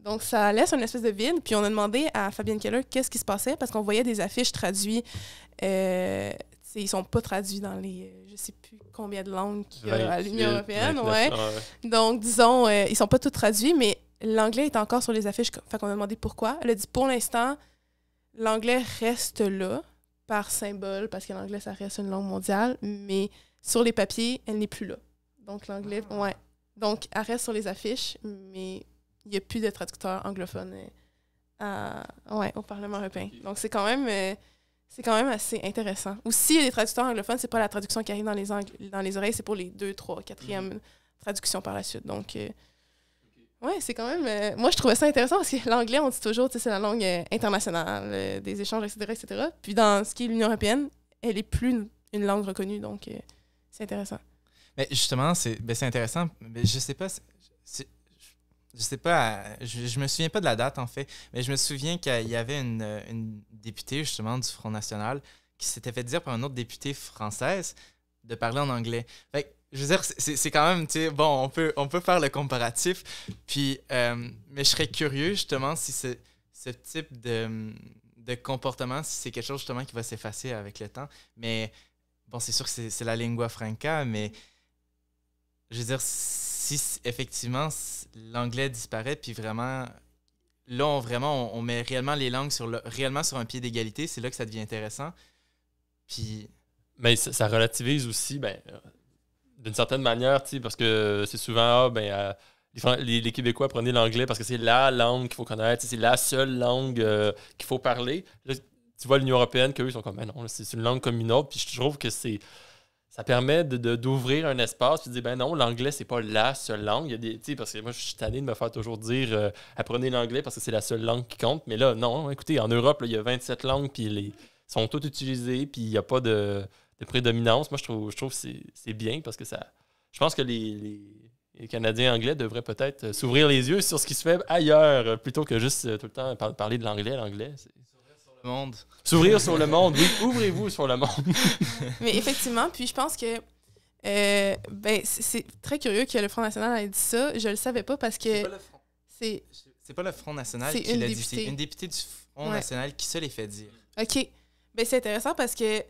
Donc, ça laisse une espèce de vide. Puis, on a demandé à Fabienne Keller qu'est-ce qui se passait parce qu'on voyait des affiches traduites. Euh, ils sont pas traduits dans les. Euh, je sais plus combien de langues qu'il y a à l'Union européenne. ouais. Donc, disons, euh, ils sont pas tous traduits, mais l'anglais est encore sur les affiches. Enfin, qu'on m'a demandé pourquoi. Elle a dit pour l'instant, l'anglais reste là par symbole, parce que l'anglais, ça reste une langue mondiale, mais sur les papiers, elle n'est plus là. Donc l'anglais, ah. ouais. Donc elle reste sur les affiches, mais il n'y a plus de traducteurs anglophones euh, ouais, au Parlement européen. Donc c'est quand même. Euh, c'est quand même assez intéressant. Aussi, les traducteurs anglophones, c'est pas la traduction qui arrive dans les, dans les oreilles, c'est pour les deux, trois, quatrième mhm. traductions par la suite. Donc, euh, oui, c'est quand même. Euh, moi, je trouvais ça intéressant parce que l'anglais, on dit toujours, c'est la langue euh, internationale, euh, des échanges, etc., etc. Puis dans ce qui est l'Union européenne, elle est plus une, langue reconnue, donc c'est intéressant. Mais justement, ben, c'est intéressant. Mais je sais pas. je sais pas, je, ne me souviens pas de la date en fait, mais je me souviens qu'il y avait une, députée justement du Front National qui s'était fait dire par une autre députée française de parler en anglais je veux dire, c'est quand même, tu sais, bon, on peut, on peut faire le comparatif, puis, euh, mais je serais curieux justement si ce, ce type de, de comportement, si c'est quelque chose justement qui va s'effacer avec le temps. Mais bon, c'est sûr que c'est la lingua franca, mais je veux dire, si effectivement l'anglais disparaît, puis vraiment, là, on, vraiment, on, met réellement les langues sur le, réellement sur un pied d'égalité, c'est là que ça devient intéressant. Puis. Mais ça, ça relativise aussi, ben, d'une certaine manière, parce que c'est souvent, ah, ben, euh, les, Québécois apprennent l'anglais parce que c'est la langue qu'il faut connaître, c'est la seule langue euh, qu'il faut parler. Là, tu vois l'Union européenne, qu'eux, ils sont comme, Ben non, c'est une langue comme Puis je trouve que c'est ça permet d'ouvrir de, un espace Tu dis ben non l'anglais c'est pas la seule langue il y des parce que moi je suis tanné de me faire toujours dire euh, apprenez l'anglais parce que c'est la seule langue qui compte mais là non écoutez en Europe il y a 27 langues puis les sont toutes utilisées puis il n'y a pas de de prédominance. Moi, je trouve, je trouve que c'est bien parce que ça. Je pense que les, Canadiens anglais devraient peut-être euh, s'ouvrir les yeux sur ce qui se fait ailleurs euh, plutôt que juste euh, tout le temps parler de l'anglais. L'anglais, monde. S'ouvrir sur le monde, oui. Ouvrez-vous sur le monde. Mais effectivement, puis je pense que ben, c'est très curieux que le Front National ait dit ça. Je le savais pas parce que. C'est pas, le Front National qui l'a dit. C'est une députée du Front National qui se les fait dire. OK. Ben, c'est intéressant parce que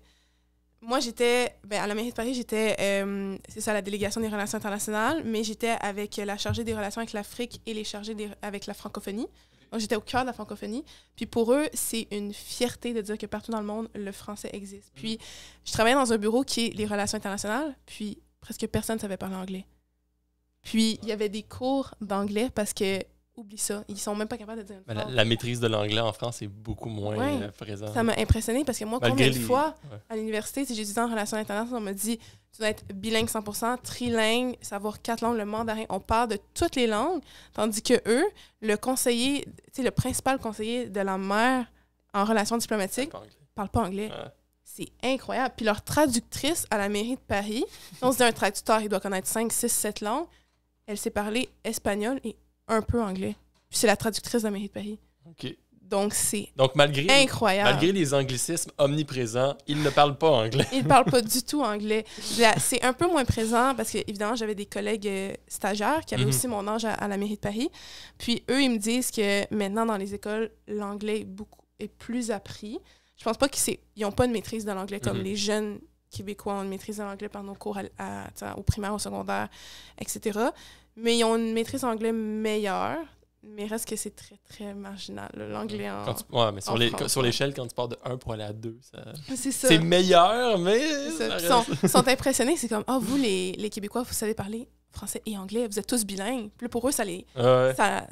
moi, j'étais ben, à la mairie de Paris, j'étais, euh, c'est ça, la délégation des relations internationales, mais j'étais avec la chargée des relations avec l'Afrique et les chargées avec la francophonie. Donc, j'étais au cœur de la francophonie. Puis pour eux, c'est une fierté de dire que partout dans le monde, le français existe. Puis je travaillais dans un bureau qui est les relations internationales, puis presque personne ne savait parler anglais. Puis il y avait des cours d'anglais parce que oublie ça. Ils sont même pas capables de dire. la, maîtrise de l'anglais en France est beaucoup moins euh, présente. Ça m'a impressionné parce que moi, combien de fois à l'université, si j'étudiais en relations internationales, on m'a dit tu dois être bilingue 100 trilingue, savoir quatre langues, le mandarin. On parle de toutes les langues, tandis que eux, le conseiller, c'est le principal conseiller de la mère en relations diplomatiques, parle pas anglais. Parle pas anglais. C'est incroyable. Puis leur traductrice à la mairie de Paris, on se dit un traducteur, il doit connaître 5, 6, 7 langues. Elle sait parler espagnol et un peu anglais. C'est la traductrice de la Mairie de Paris. Donc, c'est Donc, malgré, incroyable. Malgré les anglicismes omniprésents, ils ne parlent pas anglais. Ils ne parle pas du tout anglais. C'est un peu moins présent parce que, évidemment, j'avais des collègues euh, stagiaires qui avaient mhm. aussi mon âge à, la mairie de Paris. Puis, eux, ils me disent que maintenant, dans les écoles, l'anglais est, beaucoup, est plus appris. Je pense pas qu'ils n'ont pas de maîtrise de l'anglais comme mhm. les jeunes Québécois ont une maîtrise de l'anglais par nos cours au primaire, au secondaire, etc mais ils ont une maîtrise anglais meilleure. Mais reste que c'est très, très marginal, l'anglais en. ouais, mais sur, sur l'échelle, quand tu pars de 1 pour aller à 2, c'est, ça. c'est meilleur, mais. Ils sont, impressionnés, c'est comme, ah, vous, les, les Québécois, vous savez parler français et anglais, vous êtes tous bilingues. Puis pour eux, ça les,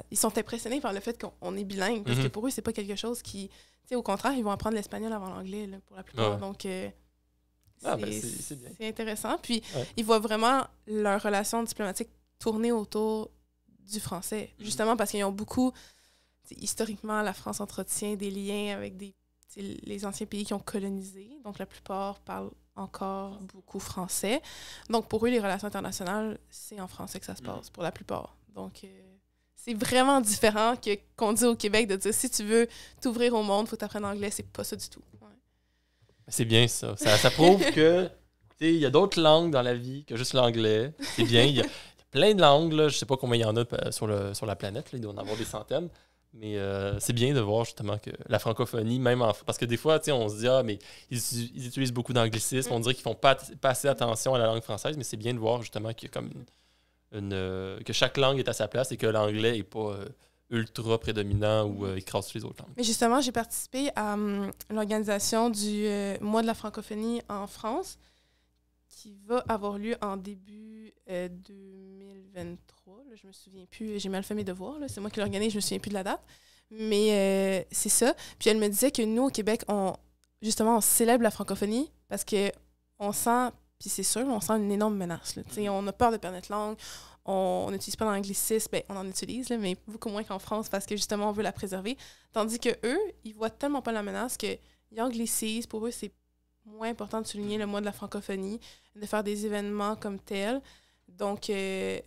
ils sont impressionnés par le fait qu'on est bilingue, parce que mhm. pour eux, c'est pas quelque chose qui. au contraire, ils vont apprendre l'espagnol avant l'anglais pour la plupart. Donc, euh, ah, ben, c'est, intéressant. Puis, ils voient vraiment leur relation diplomatique tourner autour du français, mhm. justement parce qu'ils ont beaucoup, historiquement, la France entretient des liens avec des, les anciens pays qui ont colonisé, donc la plupart parlent encore beaucoup français. Donc pour eux, les relations internationales, c'est en français que ça se mhm. passe, pour la plupart. Donc euh, c'est vraiment différent que qu'on dit au Québec de dire si tu veux t'ouvrir au monde, faut t'apprendre anglais, c'est pas ça du tout. C'est bien ça. Ça, prouve que il y a d'autres langues dans la vie que juste l'anglais. C'est bien. Il y, plein de langues. Là. Je sais pas combien il y en a euh, sur, sur la planète. Il doit en avoir des centaines. Mais euh, c'est bien de voir justement que la francophonie, même Parce que des fois, on se dit, ah, mais ils, utilisent beaucoup d'anglicisme, on dirait qu'ils font pas, assez attention à la langue française, mais c'est bien de voir justement que, comme une, euh, que chaque langue est à sa place et que l'anglais n'est pas ultra prédominant ou euh, écrase les autres langues. Mais justement, j'ai participé à hum, l'organisation du Mois de la francophonie en France qui va avoir lieu en début 2023. Euh, je me souviens plus, j'ai mal fait mes devoirs. C'est moi qui l'organise, je me souviens plus de la date. Mais euh, c'est ça. Puis elle me disait que nous, au Québec, on justement, on célèbre la francophonie parce que on sent, puis c'est sûr, on sent une énorme menace. On a peur de perdre notre langue, on n'utilise pas l'anglicisme, ben, on en utilise, mais beaucoup moins qu'en France parce que justement, on veut la préserver. Tandis que eux, ils voient tellement pas la menace que l'anglais anglicisent, pour eux, c'est moins important de souligner le mois de la francophonie, de faire des événements comme tel. Donc, euh,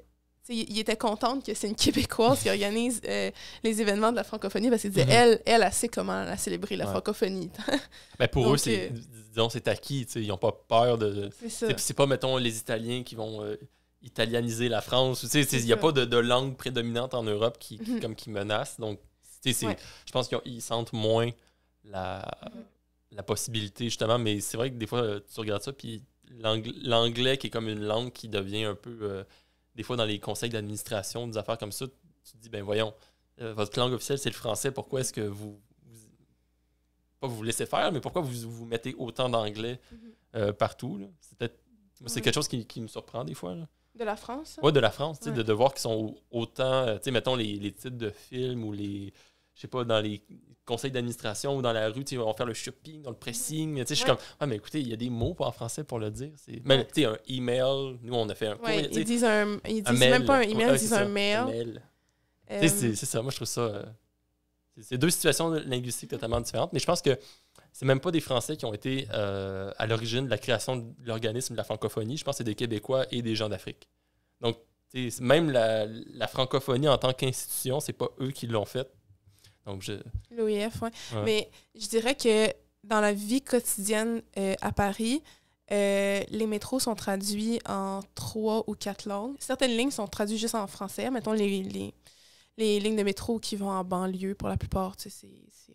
il était contente que c'est une Québécoise qui organise euh, les événements de la francophonie parce qu'elle, disait, mm-hmm. elle, elle, sait comment la célébrer, la francophonie. Mais ben, pour eux, c'est, euh, disons, c'est acquis. Ils n'ont pas peur de. C'est, pas, mettons, les Italiens qui vont italieniser italianiser la France. Il n'y a pas de, langue prédominante en Europe qui, mm-hmm. comme, qui menace. Donc, je pense qu'ils sentent moins la. Mm-hmm la possibilité, justement. Mais c'est vrai que des fois, euh, tu regardes ça, puis l'anglais qui est comme une langue qui devient un peu. Euh, des fois, dans les conseils d'administration, des affaires comme ça, tu te dis, ben voyons, euh, votre langue officielle, c'est le français. Pourquoi est-ce que vous, pas vous laissez faire, mais pourquoi vous, vous mettez autant d'anglais mhm. partout? C'est peut-être. c'est quelque chose qui, me surprend des fois. De la France? Hein? Oui, de la France, de, de, voir qu'ils sont autant. tu sais, mettons les, titres de films ou les je sais pas, dans les conseils d'administration ou dans la rue, on va faire le shopping, dans le pressing. Mais je suis comme, ah, mais écoutez, il y a des mots en français pour le dire. Même, tu sais, un email, nous, on a fait un ils disent, ils disent même pas un email, ils disent un mail. Euh, c'est ça, moi, je trouve ça. Euh, c'est deux situations linguistiques totalement différentes, mais je pense que c'est même pas des Français qui ont été euh, à l'origine de la création de l'organisme de la francophonie. Je pense que c'est des Québécois et des gens d'Afrique. Donc, même la, la francophonie en tant qu'institution, c'est pas eux qui l'ont faite L'OIF, e oui. Mais je dirais que dans la vie quotidienne euh, à Paris, euh, les métros sont traduits en trois ou quatre langues. Certaines lignes sont traduites juste en français. Mettons les, les, lignes de métro qui vont en banlieue, pour la plupart, c'est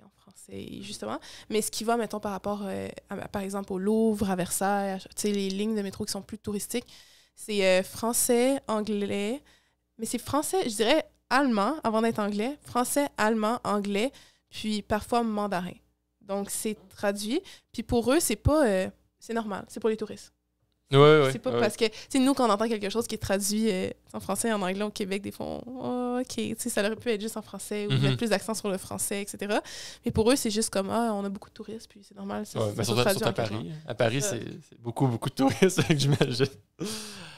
en français, justement. Mais ce qui va, mettons, par rapport, euh, par exemple, au Louvre, à Versailles, tu sais, les lignes de métro qui sont plus touristiques, c'est français, anglais. Mais c'est français, je dirais, allemand avant d'être anglais, français, allemand, anglais, puis parfois mandarin. Donc, c'est traduit. Puis pour eux, c'est pas. Euh, c'est normal. C'est pour les touristes. Oui, oui. c'est pas parce que, tu nous, quand on entend quelque chose qui est traduit euh, en français en anglais au Québec, des fois, oh, OK, tu sais, ça aurait pu être juste en français ou mhm. mettre plus d'accent sur le français, etc. Mais pour eux, c'est juste comme, ah, on a beaucoup de touristes, puis c'est normal. mais surtout, surtout à Paris. Hein. À Paris, c'est, beaucoup, beaucoup de touristes, j'imagine.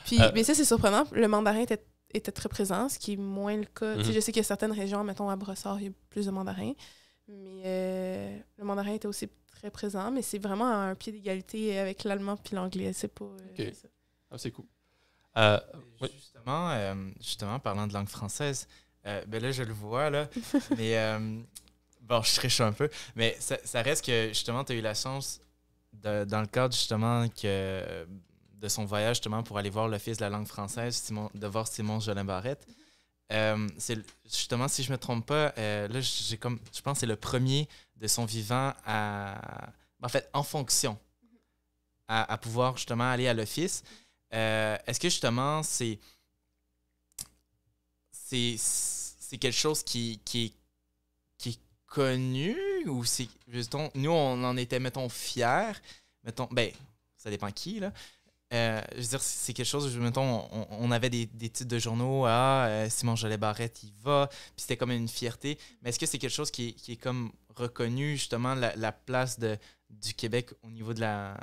Puis, euh. mais ça, c'est surprenant. Le mandarin était était très présent, ce qui est moins le cas. Mhm. Je sais qu'il y a certaines régions, mettons à Brossard, il y a plus de mandarin, mais euh, le mandarin était aussi très présent, mais c'est vraiment un pied d'égalité avec l'allemand puis l'anglais. C'est pas. Euh, ah, c'est cool. Euh, justement, justement, parlant de langue française, ben là, je le vois, là. mais bon, je triche un peu. Mais ça, reste que, justement, tu as eu la chance, dans le cadre, justement, que de son voyage justement pour aller voir l'Office de la langue française, de voir Simon Jolin Barrette. Euh, c'est justement, si je me trompe pas, euh, là, j'ai comme, je pense que c'est le premier de son vivant à, en fait, en fonction, à, pouvoir justement aller à l'office. Euh, est-ce que justement, c'est, c'est, c'est quelque chose qui, qui, qui est connu ou c'est, nous, on en était, mettons, fiers, mettons, ben, ça dépend qui, là, euh, je veux dire, c'est quelque chose, mettons, on, avait des, titres de journaux, ah, Simon Jolet Barrette, il va, puis c'était comme une fierté. Mais est-ce que c'est quelque chose qui est, qui est, comme reconnu, justement, la, place de, du Québec au niveau de la,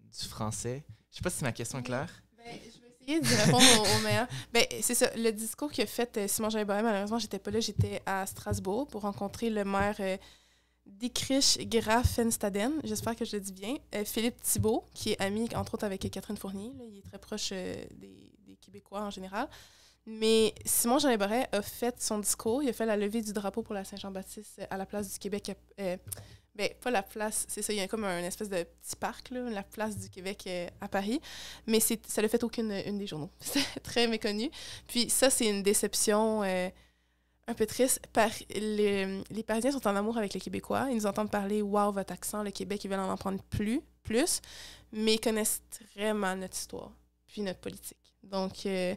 du français? Je sais pas si ma question est claire. Ben, je vais essayer de répondre au, meilleur. Ben, c'est ça, le discours qu'a fait euh, Simon Jolet Barrette, malheureusement, j'étais pas là, j'étais à Strasbourg pour rencontrer le maire Graf Grafenstaden, j'espère que je le dis bien, euh, Philippe Thibault, qui est ami entre autres avec Catherine Fournier, il est très proche euh, des, Québécois en général. Mais Simon jean a fait son discours, il a fait la levée du drapeau pour la Saint-Jean-Baptiste euh, à la place du Québec. Euh, ben, pas la place, c'est ça, il y a comme un espèce de petit parc, la place du Québec à Paris, mais ça ne fait aucune une des journaux. C'est très méconnu. Puis ça, c'est une déception un peu triste. les, Parisiens sont en amour avec les Québécois. Ils nous entendent parler Waouh, votre accent, le Québec, ils veulent en apprendre plus, plus, mais ils connaissent très notre histoire, puis notre politique. Donc, euh,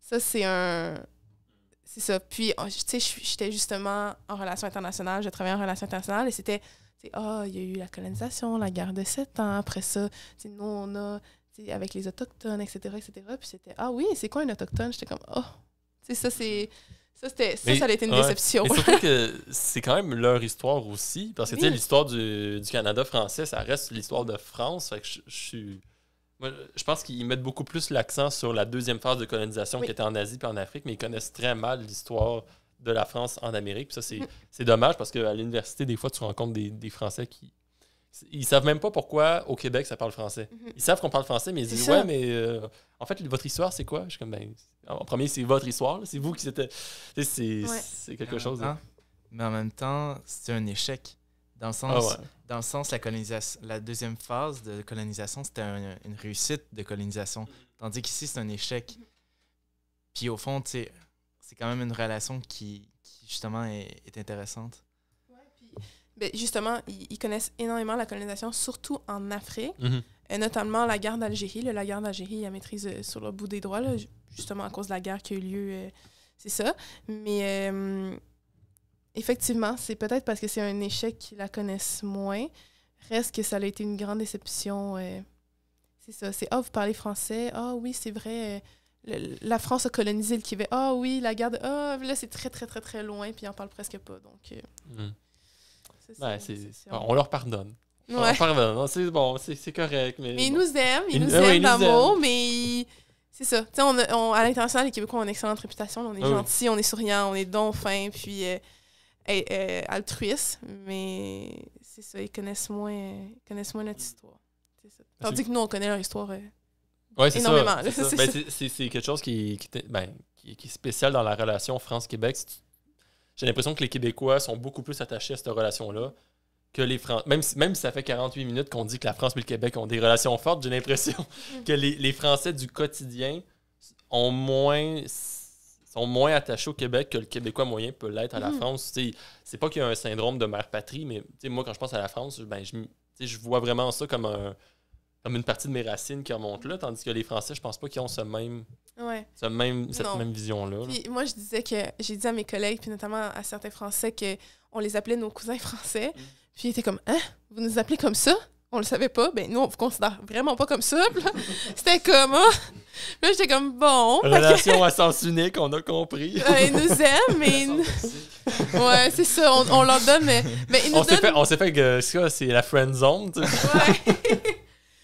ça, c'est un. C'est ça. Puis, oh, tu sais, j'étais justement en relation internationale. je travaillais en relations internationales et c'était. Ah, oh, il y a eu la colonisation, la guerre de sept ans. Après ça, nous, on a avec les autochtones, etc., etc. Puis c'était, ah oui, c'est quoi un autochtone? J'étais comme, oh, c'est ça, c'est ça, ça, ça a été une déception. surtout que c'est quand même leur histoire aussi, parce que tu sais, l'histoire du, Canada français, ça reste l'histoire de France. Fait que je, suis. je pense qu'ils mettent beaucoup plus l'accent sur la deuxième phase de colonisation qui était en Asie et en Afrique, mais ils connaissent très mal l'histoire de la France en Amérique. Puis ça, c'est, mhm. dommage parce qu'à l'université, des fois, tu rencontres des, des Français qui, ils savent même pas pourquoi au Québec ça parle français. Mhm. Ils savent qu'on parle français, mais ils disent Ouais, mais euh, en fait, votre histoire, c'est quoi Je suis comme ben, En premier, c'est votre histoire. C'est vous qui c'était. Euh, c'est quelque chose. mais en même temps, c'est un échec. Dans le ah sens, dans le sens la, colonisation, la deuxième phase de colonisation, c'était une réussite de colonisation. Tandis qu'ici, c'est un échec. Mhm. Puis au fond, c'est quand même une relation qui, qui justement, est intéressante. Ben, justement, ils, connaissent énormément la colonisation, surtout en Afrique, mhm. et notamment la guerre d'Algérie. La guerre d'Algérie, il y a maîtrise euh, sur le bout des doigts, justement à cause de la guerre qui a eu lieu, euh, c'est ça. Mais euh, effectivement, c'est peut-être parce que c'est un échec qu'ils la connaissent moins. Reste que ça a été une grande déception. c'est ça, c'est « Ah, vous parlez français. Ah oui, c'est vrai. la France a colonisé le Québec. Ah oh, oui, la guerre de... Ah, là, c'est très, très, très, très loin, puis on parle presque pas, donc... Mhm. Ben, on leur pardonne. On leur pardonne. C'est bon, c'est correct. Mais, ils nous aiment, ils, nous aiment d'amour, mais c'est ça. on, à l'international, les Québécois ont une excellente réputation. On est ah gentils, on est souriants, on est dons, puis euh, euh, euh, altruistes. Mais c'est ça, ils connaissent moins, connaissent moins notre histoire. Ah, Tandis que nous, on connaît leur histoire énormément. Ben, c'est quelque chose ben, qui, qui, est spécial dans la relation France-Québec. J'ai l'impression que les Québécois sont beaucoup plus attachés à cette relation-là que les Français. Même, si, même ça fait 48 minutes qu'on dit que la France et le Québec ont des relations fortes, j'ai l'impression mm. que les, Français du quotidien ont moins sont moins attachés au Québec que le Québécois moyen peut l'être à la mm. France. C'est pas qu'il y a un syndrome de mère patrie, mais moi, quand je pense à la France, ben, je, je vois vraiment ça comme un, comme une partie de mes racines qui remonte là, tandis que les Français, je pense pas qu'ils ont ce même Ouais. Cette même, vision-là. Moi, je disais que j'ai dit à mes collègues, puis notamment à certains Français, qu'on les appelait nos cousins français. Mm. Puis ils étaient comme Hein Vous nous appelez comme ça On le savait pas. Ben, nous, on vous considère vraiment pas comme ça. C'était comme hein? Là, j'étais comme Bon. Relation que... à sens unique, on a compris. ils nous aiment, mais. ouais, c'est ça. On, leur donne. Mais, ils nous on s'est fait, fait que ça, c'est la friend zone. Ouais.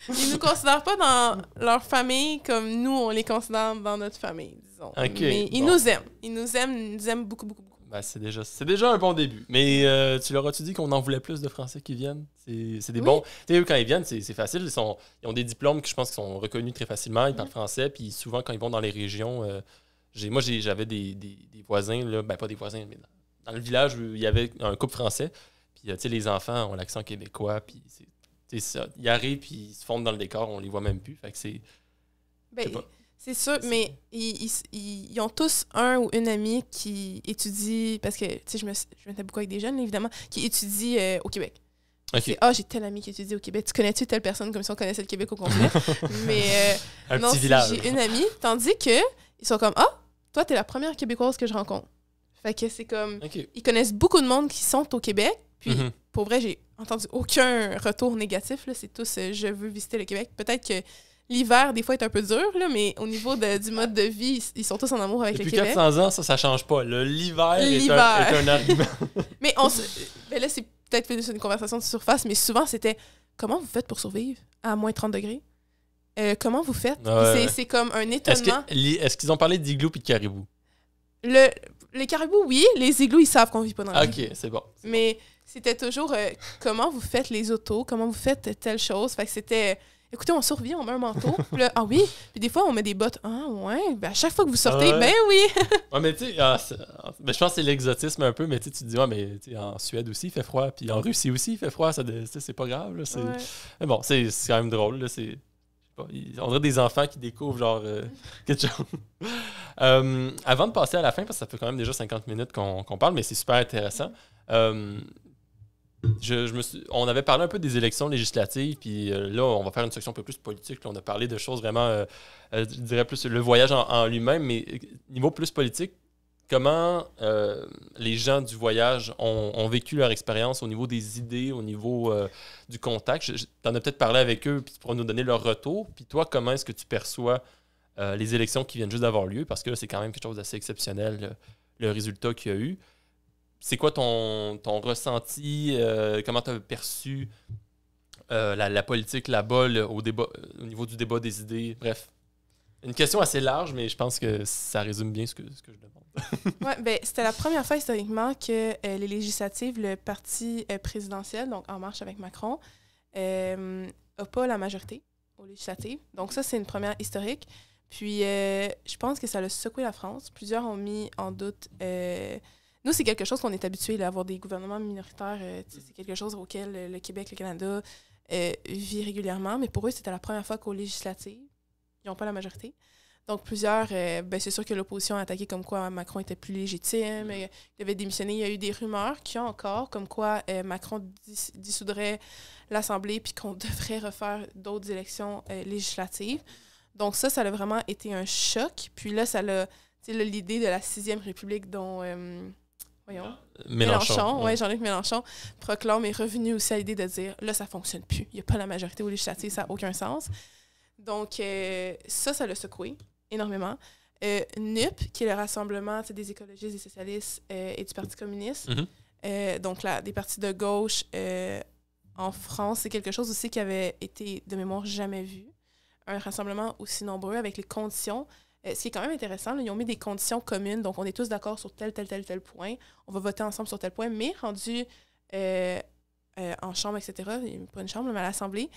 Ils nous considèrent pas dans leur famille comme nous, on les considère dans notre famille, disons. Mais ils nous aiment. Ils nous aiment, ils nous aiment beaucoup, beaucoup, beaucoup. Ben, c'est déjà, déjà un bon début. Mais euh, tu leur as-tu dit qu'on en voulait plus de Français qui viennent? C'est des bons. Tu sais, eux, quand ils viennent, c'est facile. Ils, sont, ils ont des diplômes qui, je pense, sont reconnus très facilement. Ils parlent français. Puis souvent, quand ils vont dans les régions, euh, j'ai moi, j'avais des, voisins, là, ben pas des voisins, mais dans, dans le village, il y avait un couple français. Puis, euh, tu sais, les enfants ont l'accent québécois, puis c'est ça. Ils arrivent, puis ils se fondent dans le décor, on les voit même plus. Ben, c'est. sûr, mais ils, ont tous un ou une amie qui étudie, parce que, tu je m'étais beaucoup avec des jeunes, évidemment, qui étudie euh, au Québec. C'est « Ah, oh, j'ai tel ami qui étudie au Québec. Tu connais-tu telle personne comme si on connaissait le Québec au complet? mais euh, j'ai une amie. Tandis que ils sont comme Ah, oh, toi, t'es la première Québécoise que je rencontre. Fait que c'est comme. Ils connaissent beaucoup de monde qui sont au Québec, puis, mhm. pour vrai, j'ai entendu aucun retour négatif. C'est tous euh, je veux visiter le Québec. Peut-être que l'hiver, des fois, est un peu dur, mais au niveau du mode de vie, ils, sont tous en amour avec le Québec. Depuis 400 ans, ça, ça change pas. L'hiver est, un argument. mais, on ben là, c'est peut-être une conversation de surface, mais souvent, c'était comment vous faites pour survivre à moins 30 degrés? Euh, comment vous faites? C'est comme un étonnement. Est-ce qu'ils ont parlé d'igloo et de caribou? Le, les caribous, oui. Les igloos, ils savent qu'on vit pas dans Ok, c'est bon. Mais... C'était toujours euh, comment vous faites les autos, comment vous faites telle chose. Fait que c'était écoutez, on survit, on met un manteau. ah oui. Puis des fois, on met des bottes. Ah ouais. Ben, à chaque fois que vous sortez, ah ben oui. mais tu sais, ah, ah, ben, je pense que c'est l'exotisme un peu, mais tu te dis, mais en Suède aussi, il fait froid. Puis en Russie aussi, il fait froid. Ça, c'est pas grave. mais Bon, c'est quand même drôle. On dirait des enfants qui découvrent genre euh, quelque chose. Euh, avant de passer à la fin, parce que ça fait quand même déjà 50 minutes qu'on, parle, mais c'est super intéressant on avait parlé un peu des élections législatives, puis euh, là, on va faire une section un peu plus politique. on a parlé de choses vraiment, euh, euh, je dirais plus le voyage en, lui-même, mais niveau plus politique, comment les gens du voyage ont, vécu leur expérience au niveau des idées, au niveau du contact. Tu en as peut-être parlé avec eux puis pour nous donner leur retour. Puis toi, comment est-ce que tu perçois les élections qui viennent juste d'avoir lieu? Parce que c'est quand même quelque chose d'assez exceptionnel, le résultat qu'il y a eu c'est quoi ton, ton ressenti? Euh, comment tu as perçu euh, la, politique là-bas au, au niveau du débat des idées? Bref, une question assez large, mais je pense que ça résume bien ce que, ce je demande. ben, c'était la première fois historiquement que euh, les législatives, le parti présidentiel, donc En Marche avec Macron, n'a pas la majorité aux législatives. Donc ça, c'est une première historique. Puis je pense que ça a secoué la France. Plusieurs ont mis en doute nous, c'est quelque chose qu'on est habitué à avoir des gouvernements minoritaires. Euh, c'est quelque chose auquel euh, le Québec, le Canada euh, vit régulièrement. Mais pour eux, c'était la première fois qu'aux législatives, ils n'ont pas la majorité. Donc, plusieurs, ben, c'est sûr que l'opposition a attaqué comme quoi Macron était plus légitime, il avait démissionné Il y a eu des rumeurs qui ont encore comme quoi Macron dissoudrait l'Assemblée puis qu'on devrait refaire d'autres élections législatives. Donc, ça, ça a vraiment été un choc. Puis là, ça l'a. l'idée de la sixième République dont voyons. Mélenchon. oui, Jean-Luc Mélenchon proclame et revenu aussi à l'idée de dire là, ça fonctionne plus. Il n'y a pas la majorité aux législatives, ça n'a aucun sens. Donc, euh, ça, ça l'a secoué énormément. Euh, NUP, qui est le rassemblement des écologistes, des socialistes euh, et du Parti communiste, mm-hmm. euh, donc là, des partis de gauche en France, c'est quelque chose aussi qui avait été de mémoire jamais vu. Un rassemblement aussi nombreux avec les conditions euh, ce qui est quand même intéressant, ils ont mis des conditions communes, donc on est tous d'accord sur tel, tel, tel, tel point. On va voter ensemble sur tel point, mais rendu euh, euh, en chambre, etc., pas une chambre, mais à l'Assemblée,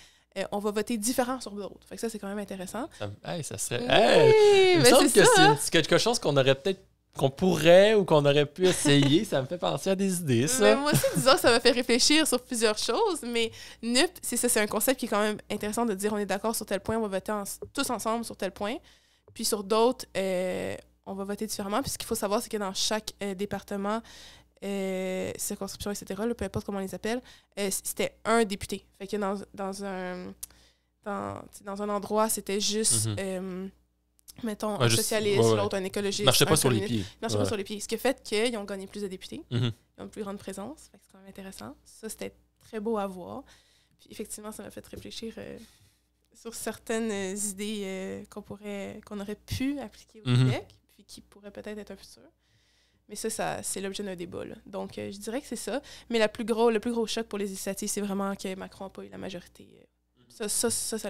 on va voter différent sur l'autre. Fait que ça, c'est quand même intéressant. Ça, serait. il me semble que c'est quelque chose qu'on aurait peut-être qu'on pourrait ou qu'on aurait pu essayer, ça me fait penser à des idées, ça. moi aussi, disons ça m'a fait réfléchir sur plusieurs choses, mais NUP, c'est ça, c'est un concept qui est quand même intéressant de dire on est d'accord sur tel point, on va voter tous ensemble sur tel point. Puis sur d'autres, euh, on va voter différemment. Puis ce qu'il faut savoir, c'est que dans chaque euh, département, euh, circonscription, etc., peu importe comment on les appelle, c'était un député. Fait que dans, un, dans, un endroit, c'était juste. Mhm. mettons, un, socialiste, l'autre, un écologiste. Marchait pas sur les pieds. Marchait pas sur les pieds. Ce qui a fait qu'ils ont gagné plus de députés, mhm. ils ont une plus grande présence. C'est quand même intéressant. Ça, c'était très beau à voir. Puis effectivement, ça m'a fait réfléchir sur certaines euh, idées euh, qu'on pourrait qu'on aurait pu appliquer au mhm. Québec, puis qui pourraient peut-être être un futur. Mais ça, c'est l'objet d'un débat. Donc, euh, je dirais que c'est ça. Mais la plus gros, le plus gros choc pour les initiatives, c'est vraiment que Macron n'a pas eu la majorité. Mhm. Ça, ça, ça, ça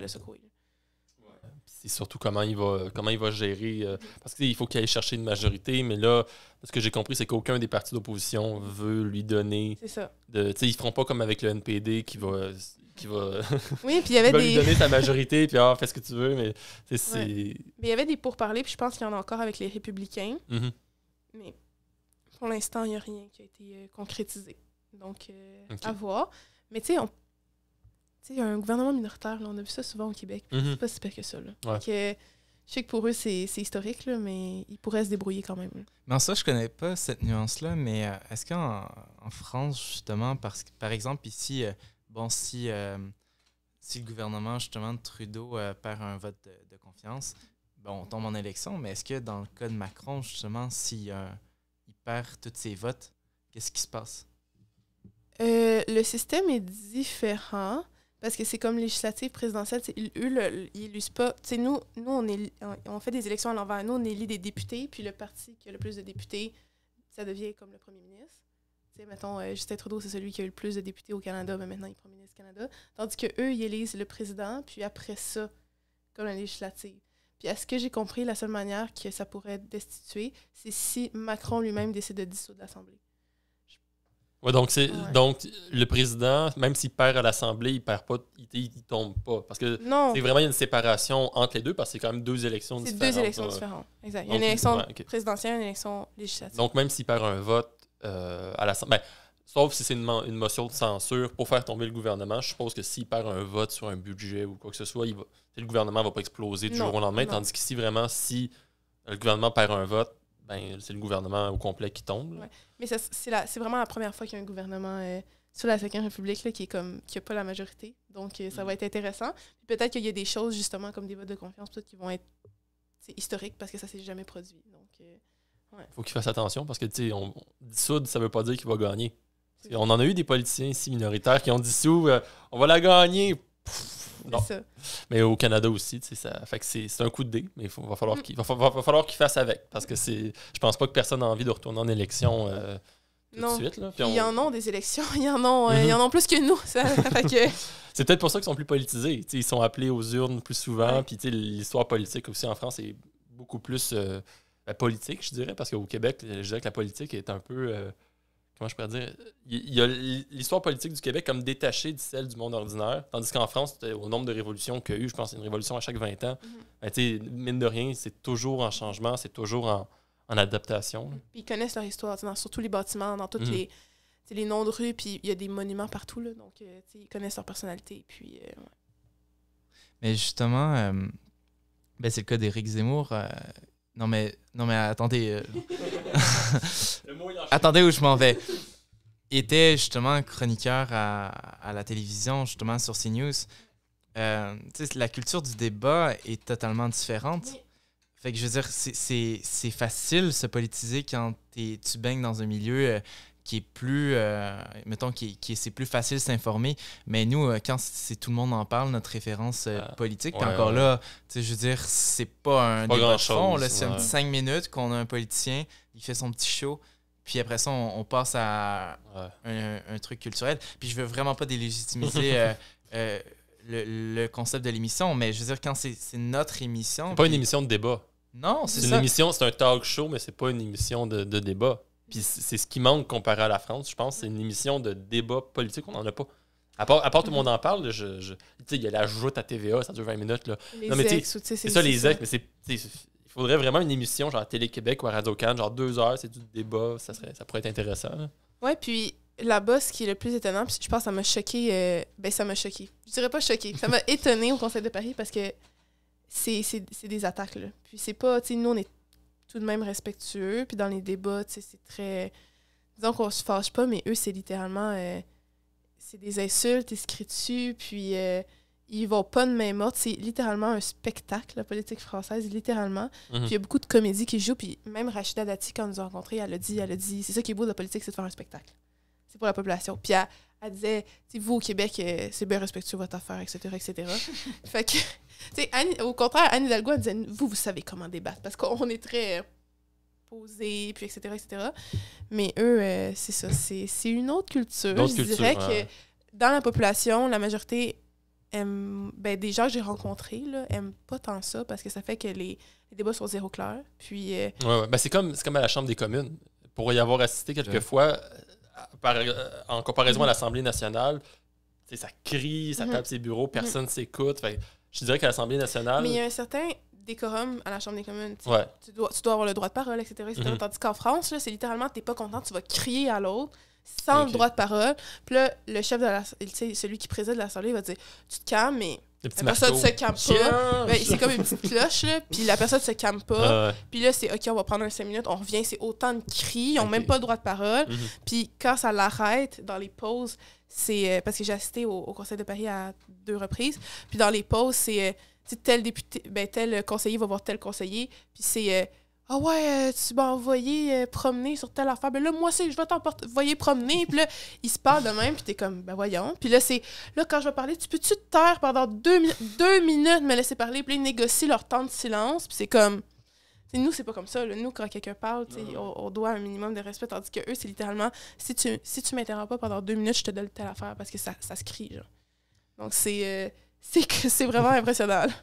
C'est surtout comment il va, comment il va gérer. parce qu'il faut qu'il aille chercher une majorité, mais là, ce que j'ai compris, c'est qu'aucun des partis d'opposition veut lui donner. C'est ça. ils ne feront pas comme avec le NPD qui va qui va, puis y avait lui donner sa majorité, puis ah, fais ce que tu veux. Mais c'est. il y avait des pourparlers, puis je pense qu'il y en a encore avec les républicains. Mm-hmm. Mais pour l'instant, il n'y a rien qui a été euh, concrétisé. Donc, euh, à voir. Mais tu sais, on... a un gouvernement minoritaire, on a vu ça souvent au Québec. Mm-hmm. C'est pas si que ça. je sais que pour eux, c'est historique, là, mais ils pourraient se débrouiller quand même. Mais en ça, je connais pas cette nuance-là, mais euh, est-ce qu'en en France, justement, parce, que par exemple, ici, bon, si, euh, si le gouvernement, justement, de Trudeau euh, perd un vote de, confiance, bon on tombe en élection, mais est-ce que dans le cas de Macron, justement, s'il il perd tous ses votes, qu'est-ce qui se passe? Euh, le système est différent parce que c'est comme législative présidentielle, pas. nous, nous on, on fait des élections à l'envers. Nous, on élit des députés, puis le parti qui a le plus de députés, ça devient comme le premier ministre sais, mettons, euh, Justin Trudeau, c'est celui qui a eu le plus de députés au Canada, mais maintenant il est premier ministre du Canada. Tandis que eux, ils élisent le président, puis après ça, comme un législatif. Puis à ce que j'ai compris, la seule manière que ça pourrait être destitué, c'est si Macron lui-même décide de dissoudre l'Assemblée. donc donc le président, même s'il perd à l'Assemblée, il perd pas, il, tombe pas, parce que c'est vraiment une séparation entre les deux, parce que c'est quand même deux élections différentes. C'est deux élections différentes, exact. Il y a une élection présidentielle et présidentielle, une élection législative. Donc même s'il perd un vote, euh, à la ben, sauf si c'est une, motion de censure pour faire tomber le gouvernement. Je suppose que s'il perd un vote sur un budget ou quoi que ce soit, le gouvernement ne va pas exploser du jour au lendemain. tandis que si vraiment, si euh, le gouvernement perd un vote, ben, c'est le gouvernement au complet qui tombe. Mais c'est vraiment la première fois qu'il y a un gouvernement euh, sur la Seconde République qui n'a pas la majorité. Donc, ça mm. va être intéressant. Peut-être qu'il y a des choses, justement, comme des votes de confiance, qui vont être historiques parce que ça ne s'est jamais produit. Donc, il Faut qu'il fasse attention parce que, tu sais, dissoudre, ça veut pas dire qu'il va gagner. On en a eu des politiciens ici minoritaires qui ont dissous, euh, on va la gagner. Mais au Canada aussi, ça fait que c'est un coup de dé, mais mm. il va falloir qu'il fasse avec parce que c'est je pense pas que personne n'a envie de retourner en élection euh, tout de suite Il y en a des élections, il y en a, euh, mhm. plus que nous. c'est peut-être pour ça qu'ils sont plus politisés, ils sont appelés aux urnes plus souvent, tu l'histoire politique aussi en France est beaucoup plus ben, politique, je dirais, parce qu'au Québec, je dirais que la politique est un peu. Euh, comment je pourrais dire Il y a l'histoire politique du Québec comme détachée de celle du monde ordinaire, tandis qu'en France, au nombre de révolutions qu'il y a eu, je pense une révolution à chaque 20 ans, mhm. ben, mine de rien, c'est toujours en changement, c'est toujours en, adaptation. ils connaissent leur histoire, dans, surtout les bâtiments, dans toutes mhm. les, les noms de rues, puis il y a des monuments partout, là, donc euh, ils connaissent leur personnalité. Puis, euh, Mais justement, ben, c'est le cas d'Éric Zemmour. Non, mais, non, mais attendez. Euh. attendez où je m'en vais. Il était justement chroniqueur à, la télévision, justement sur CNews. Euh, la culture du débat est totalement différente. Fait que je veux dire, c'est facile se politiser quand tu baignes dans un milieu euh, qui est plus, euh, mettons, qui, c'est plus facile s'informer. Mais nous, euh, quand c'est tout le monde en parle, notre référence euh, ah. politique, encore là, je veux dire, c'est pas un pas débat de fond. C'est un cinq minutes qu'on a un politicien, il fait son petit show. Puis après ça, on, passe à un, truc culturel. Puis je veux vraiment pas délégitimiser le, concept de l'émission, mais je veux dire, quand c'est notre émission. C'est pas une émission de débat. Non, c'est ça. une émission, c'est un talk show, mais c'est pas une émission de débat. Puis c'est ce qui manque comparé à la France, je pense. C'est une émission de débat politique, on n'en a pas. À part, tout le monde en parle, je, il y a la joute à TVA, ça dure 20 minutes. Là. c'est ça, les ex, mais c'est, il faudrait vraiment une émission genre à Télé-Québec ou à radio canada genre deux heures, c'est du débat, ça, serait, ça pourrait être intéressant. Oui, Ouais, puis là-bas, ce qui est le plus étonnant, puis je pense que ça m'a choqué, euh, ben ça m'a choqué. Je dirais pas choqué, ça m'a étonné au Conseil de Paris parce que c'est, des attaques. Puis c'est pas, tu sais, nous on est tout de même respectueux. Puis dans les débats, tu sais, c'est très. Disons qu'on se fâche pas, mais eux, c'est littéralement. Euh, c'est des insultes, ils se crient dessus, puis euh, ils vont pas de main morte. C'est littéralement un spectacle, la politique française, littéralement. Mhm. Puis il y a beaucoup de comédies qui jouent, puis même Rachida Dati, quand nous a rencontrés, elle a dit, elle a dit, c'est ça qui est beau de la politique, c'est de faire un spectacle. C'est pour la population. Puis elle disait, vous au Québec, euh, c'est bien respectueux votre affaire, etc., etc. fait que, au contraire, Anne Hidalgo, elle disait, vous, vous savez comment débattre, parce qu'on est très euh, posé, puis etc., etc. Mais eux, euh, c'est ça, c'est une autre culture. je dirais que dans la population, la majorité ben, des gens que j'ai rencontrés, là, aiment pas tant ça, parce que ça fait que les, débats sont zéro clair, puis... ouais, ben, c'est comme, comme à la Chambre des communes. Pour y avoir assisté quelques fois euh, en comparaison à l'Assemblée nationale, ça crie, ça mhm. tape ses bureaux, personne ne mhm. s'écoute. Je dirais qu'à l'Assemblée nationale. Mais il y a un certain décorum à la Chambre des communes. Tu, dois, avoir le droit de parole, etc. Mhm. Tandis qu'en France, c'est littéralement, tu n'es pas content, tu vas crier à l'autre sans le droit de parole. Puis là, le chef de la, celui qui préside l'Assemblée va dire Tu te calmes, mais la personne se calme pas. Ben, c'est comme une petite cloche, Puis la personne se calme pas. Puis là, c'est OK, on va prendre un 5 minutes, on revient. C'est autant de cris, ils n'ont même pas le droit de parole. Mhm. Puis quand ça l'arrête, dans les pauses, c'est. Euh, parce que j'ai assisté au, Conseil de Paris à deux reprises. Puis dans les pauses, c'est. Euh, tel député, ben, tel conseiller va voir tel conseiller. Puis c'est. Euh, ah ouais, euh, tu m'as envoyé euh, promener sur telle affaire. Mais ben là, moi, c'est je vais t'envoyer promener. Puis là, ils se parlent de même. Puis t'es comme, ben voyons. Puis là, c'est là, quand je vais parler, tu peux-tu te taire pendant deux, deux minutes, me laisser parler. Puis là, ils négocient leur temps de silence. Puis c'est comme, nous, c'est pas comme ça. Nous, quand quelqu'un parle, on, doit un minimum de respect, tandis que eux, c'est littéralement si tu si tu m'interromps pas pendant deux minutes, je te donne telle affaire parce que ça, ça se crie. Genre. Donc, c'est euh, c'est vraiment impressionnant. Dans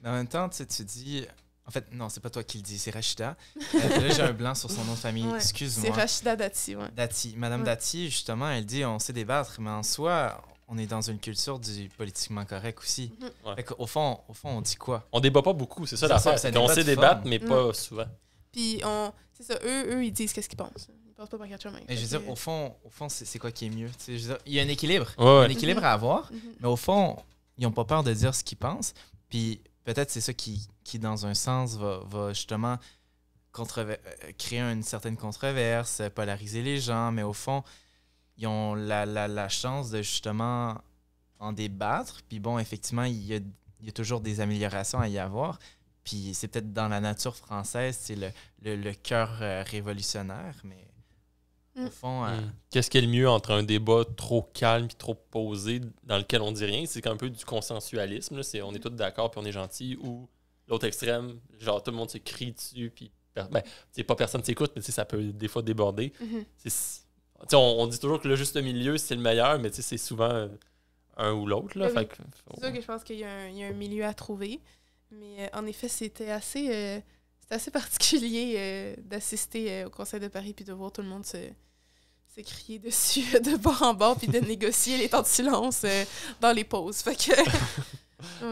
Mais en même temps, tu dis, en fait, non, c'est pas toi qui le dis, c'est Rachida. là, j'ai un blanc sur son nom de famille. Excuse-moi. C'est Rachida Dati, ouais. Dati. Madame Dati, justement, elle dit on sait débattre, mais en soi, on est dans une culture du politiquement correct aussi. Mhm. au, fond, au fond, on dit quoi On débat pas beaucoup, c'est ça l'affaire. On sait débattre, mais mm. pas souvent. Puis, on... c'est ça, eux, eux, ils disent qu'est-ce qu'ils pensent. Ils pensent pas par quatre chemins. je veux dire, au fond, au fond c'est quoi qui est mieux Il y a un équilibre. Un équilibre à avoir, mhm. mais au fond, ils ont pas peur de dire ce qu'ils pensent. Puis, peut-être c'est ça qui qui, dans un sens, va, justement euh, créer une certaine controverse, polariser les gens, mais au fond, ils ont la, chance de justement en débattre. Puis bon, effectivement, il y a, toujours des améliorations à y avoir. Puis c'est peut-être dans la nature française, c'est le, cœur euh, révolutionnaire, mais au mm. fond. Euh, mm. Qu'est-ce qui est le mieux entre un débat trop calme trop posé dans lequel on dit rien C'est un peu du consensualisme, c'est on est mm. tous d'accord puis on est gentil, ou L'autre extrême, genre tout le monde se crie dessus, puis ben, pas personne s'écoute, mais ça peut des fois déborder. Mm-hmm. on, dit toujours que le juste milieu, c'est le meilleur, mais c'est souvent euh, un ou l'autre. C'est sûr que je pense qu'il y, a un milieu à trouver. Mais euh, en effet, c'était assez, euh, assez particulier d'assister au Conseil de Paris puis de voir tout le monde se, crier dessus de bord en bord puis de négocier les temps de silence dans les pauses.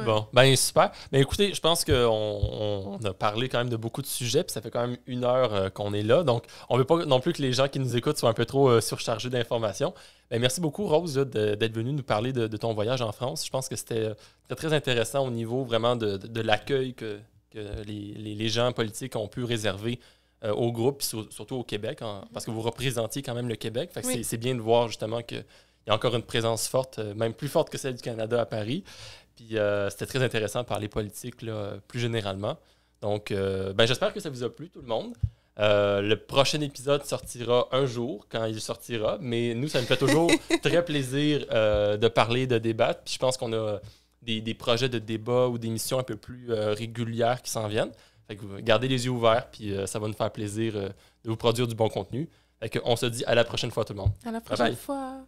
Bon, ben super. Mais ben, écoutez, je pense qu'on a parlé quand même de beaucoup de sujets, puis ça fait quand même une heure euh, qu'on est là. Donc, on ne veut pas non plus que les gens qui nous écoutent soient un peu trop euh, surchargés d'informations. Ben, merci beaucoup, Rose, d'être venue nous parler de, ton voyage en France. Je pense que c'était euh, très, intéressant au niveau vraiment de, l'accueil que, les, gens politiques ont pu réserver au groupe, surtout au Québec, parce que vous représentiez quand même le Québec. C'est bien de voir justement qu'il y a encore une présence forte, même plus forte que celle du Canada à Paris. Puis euh, c'était très intéressant de parler politique plus généralement. Donc, euh, ben, j'espère que ça vous a plu, tout le monde. Euh, le prochain épisode sortira un jour quand il sortira, mais nous, ça nous fait toujours très plaisir de parler, de débattre. Puis je pense qu'on a des, projets de débat ou des missions un peu plus régulières qui s'en viennent. Fait que gardez les yeux ouverts, puis ça va nous faire plaisir de vous produire du bon contenu. Fait que on se dit à la prochaine fois, tout le monde. À la prochaine fois.